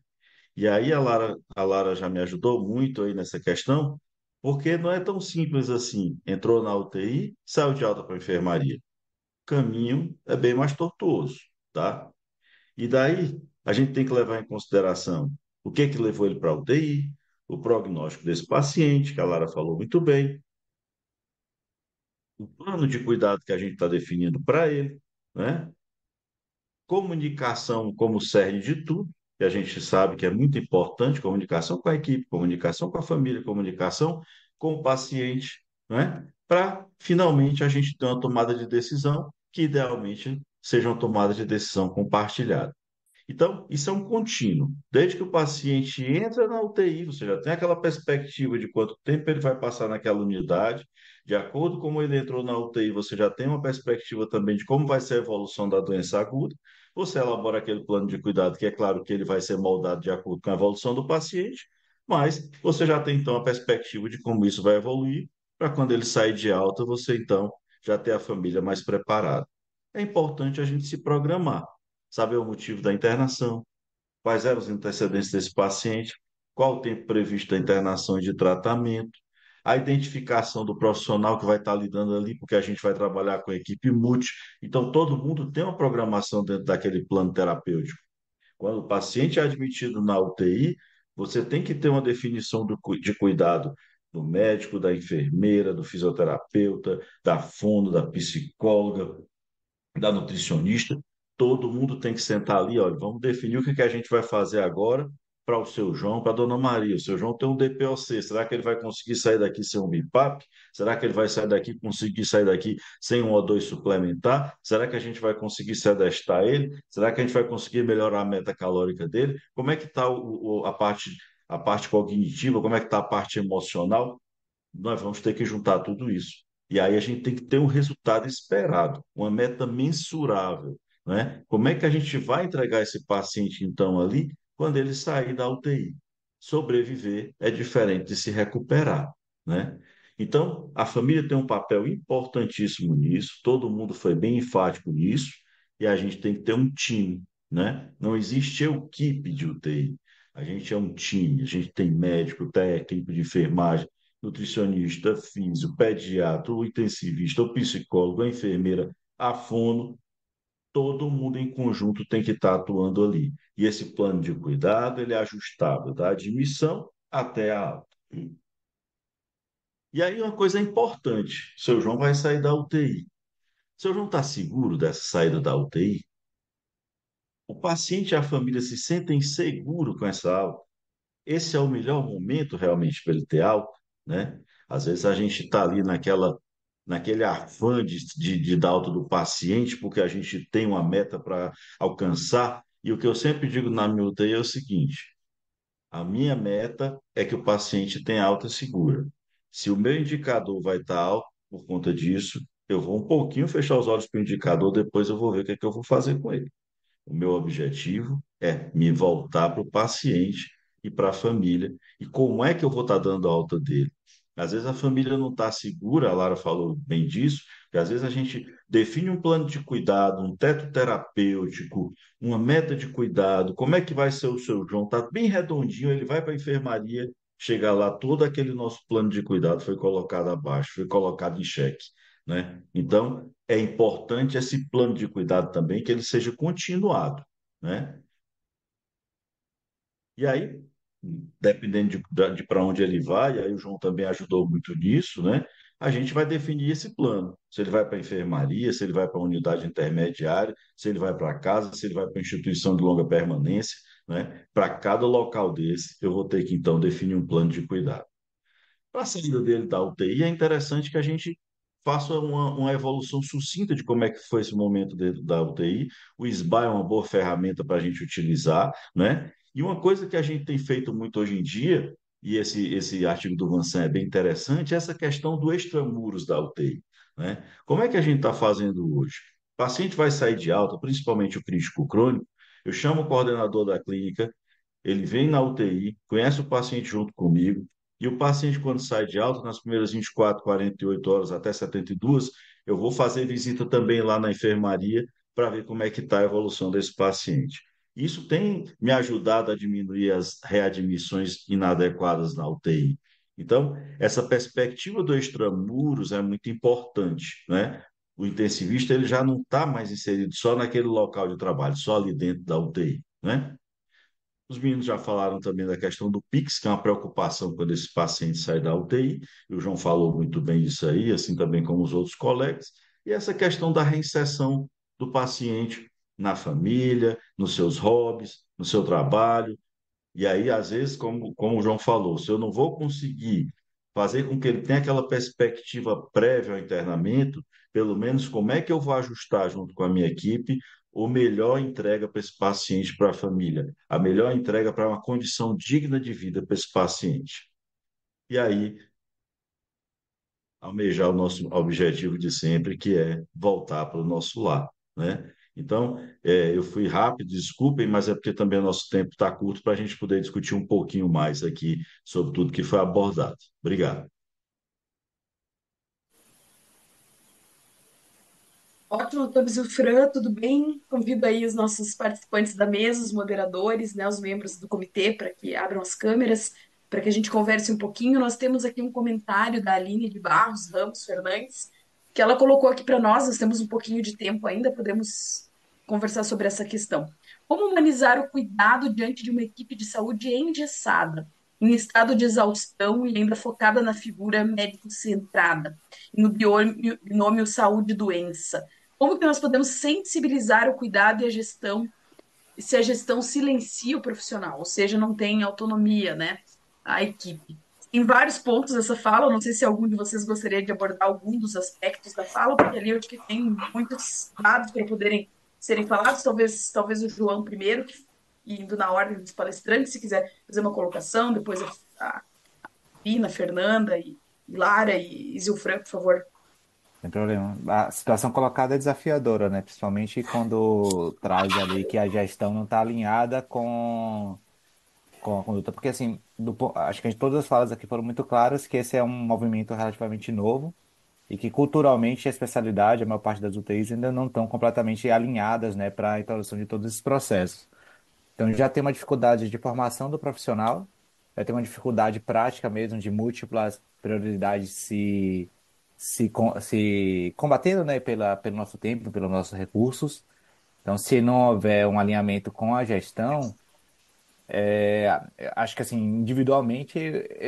E aí a Lara, a Lara já me ajudou muito aí nessa questão, porque não é tão simples assim. Entrou na UTI, saiu de alta para a enfermaria. O caminho é bem mais tortuoso, tá? E daí a gente tem que levar em consideração o que que levou ele para a UTI, o prognóstico desse paciente, que a Lara falou muito bem, o plano de cuidado que a gente está definindo para ele, né? comunicação como cerne de tudo, que a gente sabe que é muito importante, comunicação com a equipe, comunicação com a família, comunicação com o paciente, né? para finalmente a gente ter uma tomada de decisão que idealmente seja uma tomada de decisão compartilhada. Então, isso é um contínuo. Desde que o paciente entra na UTI, você já tem aquela perspectiva de quanto tempo ele vai passar naquela unidade, de acordo com como ele entrou na UTI, você já tem uma perspectiva também de como vai ser a evolução da doença aguda, você elabora aquele plano de cuidado, que é claro que ele vai ser moldado de acordo com a evolução do paciente, mas você já tem então a perspectiva de como isso vai evoluir, para quando ele sair de alta, você então já ter a família mais preparada. É importante a gente se programar, saber o motivo da internação, quais eram os antecedentes desse paciente, qual o tempo previsto da internação e de tratamento, a identificação do profissional que vai estar lidando ali, porque a gente vai trabalhar com equipe multi. Então, todo mundo tem uma programação dentro daquele plano terapêutico. Quando o paciente é admitido na UTI, você tem que ter uma definição do, de cuidado do médico, da enfermeira, do fisioterapeuta, da fono, da psicóloga, da nutricionista. Todo mundo tem que sentar ali, olha, vamos definir o que, que a gente vai fazer agora para o seu João, para a dona Maria. O seu João tem um DPOC. Será que ele vai conseguir sair daqui sem um BIPAP? Será que ele vai sair daqui, conseguir sair daqui sem um O2 suplementar? Será que a gente vai conseguir sedestar ele? Será que a gente vai conseguir melhorar a meta calórica dele? Como é que está a parte, a parte cognitiva? Como é que está a parte emocional? Nós vamos ter que juntar tudo isso. E aí a gente tem que ter um resultado esperado, uma meta mensurável. Né? Como é que a gente vai entregar esse paciente, então, ali, quando ele sair da UTI. Sobreviver é diferente de se recuperar, né? Então, a família tem um papel importantíssimo nisso, todo mundo foi bem enfático nisso, e a gente tem que ter um time, né? Não existe equipe de UTI. A gente é um time, a gente tem médico, técnico de enfermagem, nutricionista, físico, pediatra, o intensivista, o psicólogo, a enfermeira, a fono, todo mundo em conjunto tem que estar tá atuando ali. E esse plano de cuidado ele é ajustável da admissão até a alta. E aí uma coisa importante, seu João vai sair da UTI. Seu João está seguro dessa saída da UTI? O paciente e a família se sentem seguros com essa alta. Esse é o melhor momento realmente para ele ter alta, né? Às vezes a gente está ali naquela naquele afã de, de, de dar alta do paciente, porque a gente tem uma meta para alcançar. E o que eu sempre digo na minha UTI é o seguinte: a minha meta é que o paciente tenha alta segura. Se o meu indicador vai estar alto por conta disso, eu vou um pouquinho fechar os olhos para o indicador, depois eu vou ver o que, é que eu vou fazer com ele. O meu objetivo é me voltar para o paciente e para a família. E como é que eu vou estar dando alta dele? Às vezes a família não está segura, a Lara falou bem disso, que às vezes a gente define um plano de cuidado, um teto terapêutico, uma meta de cuidado, como é que vai ser o seu João? Está bem redondinho, ele vai para a enfermaria, chega lá, todo aquele nosso plano de cuidado foi colocado abaixo, foi colocado em xeque. Né? Então, é importante esse plano de cuidado também, que ele seja continuado. Né? E aí, dependendo de, de para onde ele vai, aí o João também ajudou muito nisso, né? A gente vai definir esse plano. Se ele vai para a enfermaria, se ele vai para a unidade intermediária, se ele vai para casa, se ele vai para a instituição de longa permanência, né? Para cada local desse, eu vou ter que então definir um plano de cuidado. Para a saída dele da UTI, é interessante que a gente faça uma, uma, evolução sucinta de como é que foi esse momento dentro da UTI. O SBA é uma boa ferramenta para a gente utilizar, né? E uma coisa que a gente tem feito muito hoje em dia, e esse, esse artigo do Vansan é bem interessante, é essa questão do extramuros da UTI. Né? Como é que a gente está fazendo hoje? O paciente vai sair de alta, principalmente o crítico crônico, eu chamo o coordenador da clínica, ele vem na UTI, conhece o paciente junto comigo, e o paciente, quando sai de alta, nas primeiras 24, 48 horas até 72, eu vou fazer visita também lá na enfermaria para ver como é que está a evolução desse paciente. Isso tem me ajudado a diminuir as readmissões inadequadas na UTI. Então, essa perspectiva do extramuros é muito importante, né? O intensivista ele já não está mais inserido só naquele local de trabalho, só ali dentro da UTI, né? Os meninos já falaram também da questão do PIX, que é uma preocupação quando esse paciente sai da UTI. E o João falou muito bem disso aí, assim também como os outros colegas. E essa questão da reinserção do paciente na família, nos seus hobbies, no seu trabalho. E aí, às vezes, como, como o João falou, se eu não vou conseguir fazer com que ele tenha aquela perspectiva prévia ao internamento, pelo menos como é que eu vou ajustar junto com a minha equipe o melhor entrega para esse paciente para a família, a melhor entrega para uma condição digna de vida para esse paciente. E aí almejar o nosso objetivo de sempre, que é voltar para o nosso lar, né? Então, é, eu fui rápido, desculpem, mas é porque também o nosso tempo está curto para a gente poder discutir um pouquinho mais aqui sobre tudo que foi abordado. Obrigado. Ótimo, Tobis e o Fran, tudo bem? Convido aí os nossos participantes da mesa, os moderadores, né, os membros do comitê, para que abram as câmeras, para que a gente converse um pouquinho. Nós temos aqui um comentário da Aline de Barros Ramos Fernandes, que ela colocou aqui para nós, nós temos um pouquinho de tempo ainda, podemos conversar sobre essa questão. Como humanizar o cuidado diante de uma equipe de saúde engessada, em estado de exaustão e ainda focada na figura médico-centrada, no binômio saúde-doença? Como que nós podemos sensibilizar o cuidado e a gestão se a gestão silencia o profissional, ou seja, não tem autonomia, né, a equipe? Em vários pontos essa fala, não sei se algum de vocês gostaria de abordar algum dos aspectos da fala, porque ali eu acho que tem muitos dados para poderem serem falados, talvez, talvez o João primeiro, indo na ordem dos palestrantes, se quiser fazer uma colocação, depois a, a Pina, Fernanda e, Lara e, Zilfran, por favor. Sem problema. A situação colocada é desafiadora, né? Principalmente quando traz ali que a gestão não está alinhada com, com a conduta. Porque, assim, do, acho que todas as falas aqui foram muito claras que esse é um movimento relativamente novo, e que culturalmente a especialidade, a maior parte das UTIs ainda não estão completamente alinhadas, né, para a introdução de todos esses processos. Então já tem uma dificuldade de formação do profissional, já tem uma dificuldade prática mesmo de múltiplas prioridades se se, se combatendo, né, pela, pelo nosso tempo, pelos nossos recursos. Então, se não houver um alinhamento com a gestão, é, acho que assim, individualmente,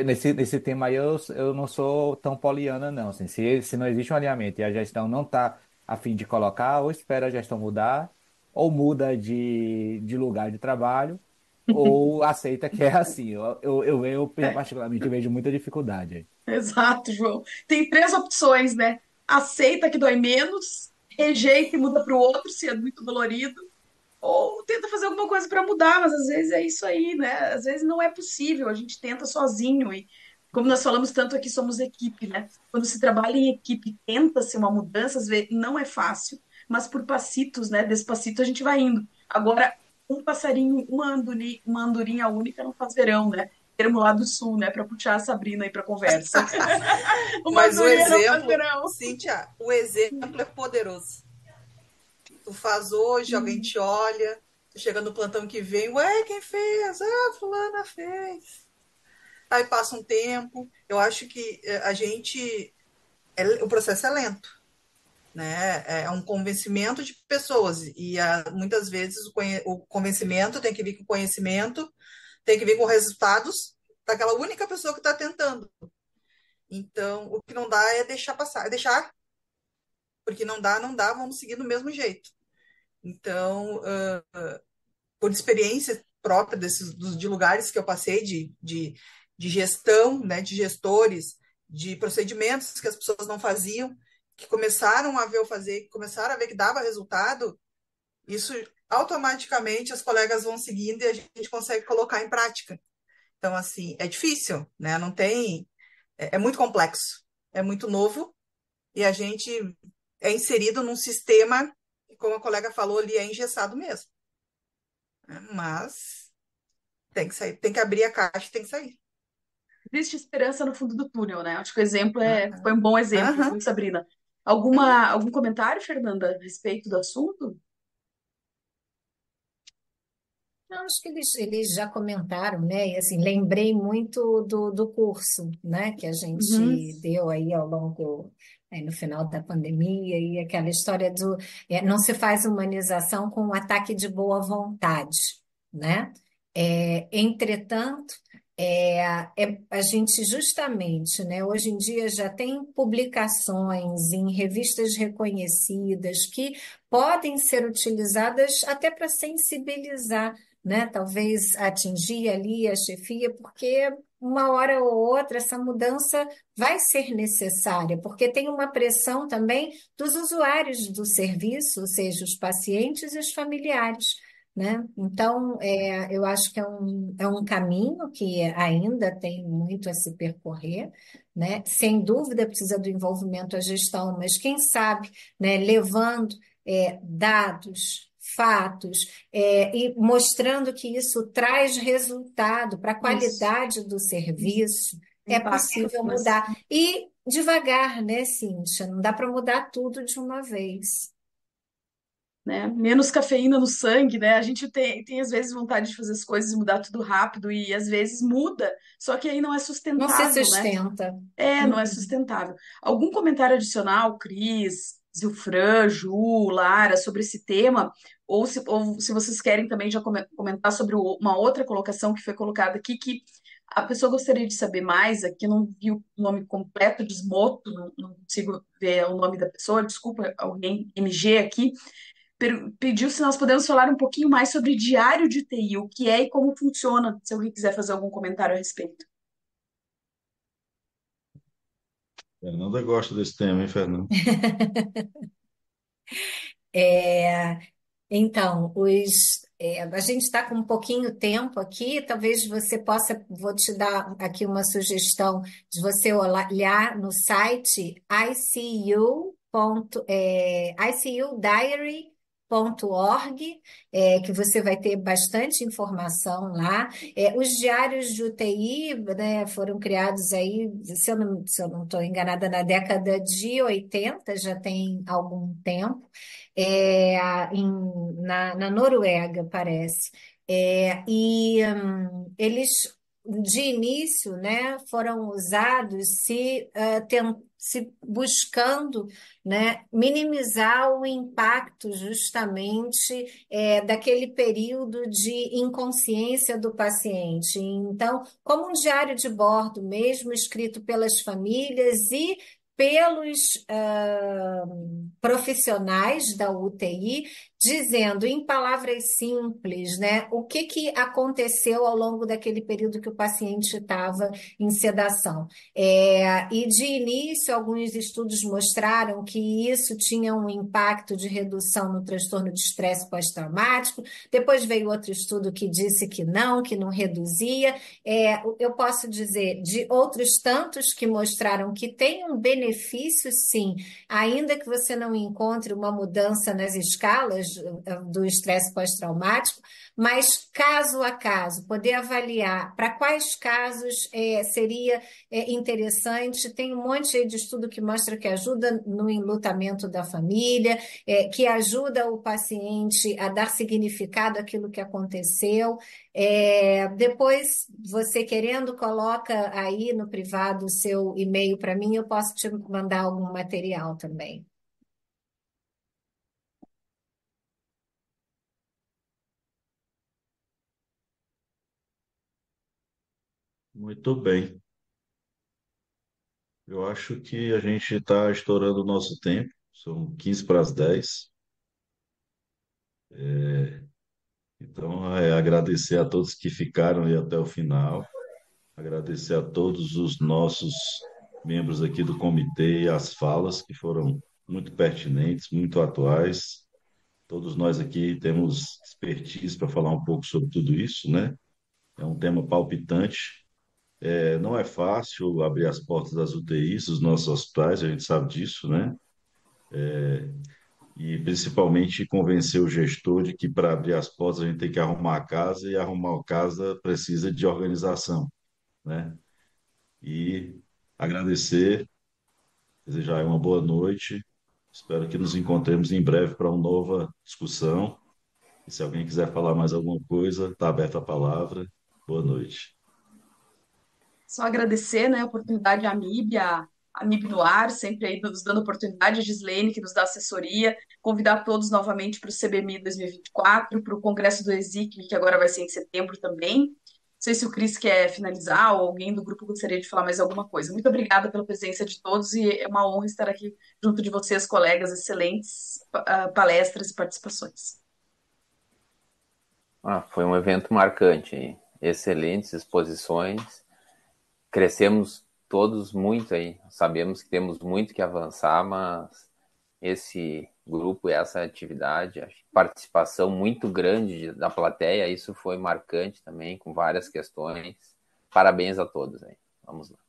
nesse, nesse tema aí eu, eu não sou tão poliana, não. Assim, se, se não existe um alinhamento e a gestão não está a fim de colocar, ou espera a gestão mudar, ou muda de, de lugar de trabalho, *laughs* ou aceita que é assim. Eu, eu, eu, é. eu particularmente, vejo muita dificuldade. Exato, João. Tem três opções, né? Aceita que dói menos, rejeita e muda para o outro se é muito dolorido, ou tenta fazer alguma coisa para mudar, mas às vezes é isso aí, né? Às vezes não é possível, a gente tenta sozinho e como nós falamos tanto aqui, somos equipe, né? Quando se trabalha em equipe, tenta ser uma mudança, às vezes não é fácil, mas por passitos, né? Despacito a gente vai indo. Agora, um passarinho, uma, andorinha, uma andorinha única não faz verão, né? termo lá do sul, né, para puxar a Sabrina aí para conversa. *laughs* Mas o exemplo, Cíntia, o exemplo é poderoso tu faz hoje, uhum. alguém te olha, tu chega no plantão que vem, ué, quem fez? Ah, fulana fez. Aí passa um tempo, eu acho que eh, a gente, é, o processo é lento, né? É, é um convencimento de pessoas e a, muitas vezes o, o convencimento tem que vir com conhecimento, tem que vir com resultados daquela única pessoa que está tentando. Então, o que não dá é deixar passar, é deixar. Porque não dá, não dá, vamos seguir do mesmo jeito. Então, uh, por experiência própria desses, dos, de lugares que eu passei, de, de, de gestão, né, de gestores, de procedimentos que as pessoas não faziam, que começaram a ver eu fazer, que começaram a ver que dava resultado, isso automaticamente as colegas vão seguindo e a gente consegue colocar em prática. Então, assim, é difícil, né? Não tem. É, é muito complexo, é muito novo e a gente é inserido num sistema e como a colega falou ali, é engessado mesmo. É, mas tem que sair, tem que abrir a caixa, tem que sair. Existe esperança no fundo do túnel, né? Acho que o exemplo é, uhum. foi um bom exemplo, uhum. Sabrina. Alguma, algum comentário, Fernanda, a respeito do assunto? acho que eles, eles já comentaram, né? E, assim, lembrei muito do, do curso, né? Que a gente uhum. deu aí ao longo, aí no final da pandemia, e aquela história do é, não se faz humanização com um ataque de boa vontade, né? É, entretanto, é, é, a gente justamente, né, hoje em dia já tem publicações em revistas reconhecidas que podem ser utilizadas até para sensibilizar né? Talvez atingir ali a chefia, porque uma hora ou outra essa mudança vai ser necessária, porque tem uma pressão também dos usuários do serviço, ou seja, os pacientes e os familiares. Né? Então, é, eu acho que é um, é um caminho que ainda tem muito a se percorrer, né? Sem dúvida precisa do envolvimento à gestão, mas quem sabe, né, levando é, dados, fatos, é, e mostrando que isso traz resultado para a qualidade isso. do serviço, é possível mas... mudar. E devagar, né, Cíntia? Não dá para mudar tudo de uma vez. Né? Menos cafeína no sangue, né? A gente tem, tem às vezes vontade de fazer as coisas mudar tudo rápido e às vezes muda, só que aí não é sustentável. Não se né? sustenta. Né? É, não é uhum. sustentável. Algum comentário adicional, Cris, Zilfran, Ju, Lara, sobre esse tema? ou se, ou se vocês querem também já comentar sobre uma outra colocação que foi colocada aqui, que a pessoa gostaria de saber mais, aqui é eu não vi o nome completo desmoto não, não consigo ver o nome da pessoa, desculpa, alguém MG aqui, pediu se nós podemos falar um pouquinho mais sobre diário de TI, o que é e como funciona, se alguém quiser fazer algum comentário a respeito. Fernanda gosta desse tema, hein, Fernanda? *laughs* é, então, os, é, a gente está com um pouquinho tempo aqui, talvez você possa, vou te dar aqui uma sugestão de você olhar no site ICU. Ponto, é, .org, é, que você vai ter bastante informação lá. É, os diários de UTI né, foram criados aí, se eu não estou enganada, na década de 80, já tem algum tempo é, em, na, na, Noruega, parece. É, e hum, eles, de início, né, foram usados se, uh, tent, se buscando né, minimizar o impacto justamente é, daquele período de inconsciência do paciente. Então, como um diário de bordo mesmo, escrito pelas famílias e pelos uh, profissionais da UTI dizendo em palavras simples, né, o que, que aconteceu ao longo daquele período que o paciente estava em sedação. É, e de início, alguns estudos mostraram que isso tinha um impacto de redução no transtorno de estresse pós-traumático, depois veio outro estudo que disse que não, que não reduzia. É, eu posso dizer de outros tantos que mostraram que tem um benefício, sim, ainda que você não encontre uma mudança nas escalas, eh, do estresse pós-traumático, mas caso a caso, poder avaliar para quais casos é, seria é, interessante. Tem um monte de estudo que mostra que ajuda no enlutamento da família, é, que ajuda o paciente a dar significado àquilo que aconteceu. depois, você querendo, coloca aí no privado o seu e-mail para mim, eu posso te mandar algum material também. Muito bem. Eu acho que a gente está estourando o nosso tempo. São 15 para as 10. É, então, é agradecer a todos que ficaram aí até o final. Agradecer a todos os nossos membros aqui do comitê e as falas que foram muito pertinentes, muito atuais. Todos nós aqui temos expertise para falar um pouco sobre tudo isso, né? É um tema palpitante é, não é fácil abrir as portas das UTIs dos nossos hospitais, a gente sabe disso, né? É, e principalmente convencer o gestor de que para abrir as portas a gente tem que arrumar a casa e arrumar a casa precisa de organização, né? E agradecer, desejar uma boa noite. Espero que nos encontremos em breve para uma nova discussão. E se alguém quiser falar mais alguma coisa, está aberta a palavra. Boa noite só agradecer né, a oportunidade à MIB, a, MIB no ar, sempre aí nos dando oportunidade, a Gislene, que nos dá assessoria, convidar todos novamente para o CBMI 2024, para o Congresso do ESIC, que agora vai ser em setembro também. Não sei se o Cris quer finalizar ou alguém do grupo gostaria de falar mais alguma coisa. Muito obrigada pela presença de todos e é uma honra estar aqui junto de vocês, colegas, excelentes ah, palestras e participações. Ah, foi um evento marcante, excelentes exposições crescemos todos muito aí. Sabemos que temos muito que avançar, mas esse grupo, essa atividade, a participação muito grande da plateia, isso foi marcante também, com várias questões. Parabéns a todos aí. Vamos lá.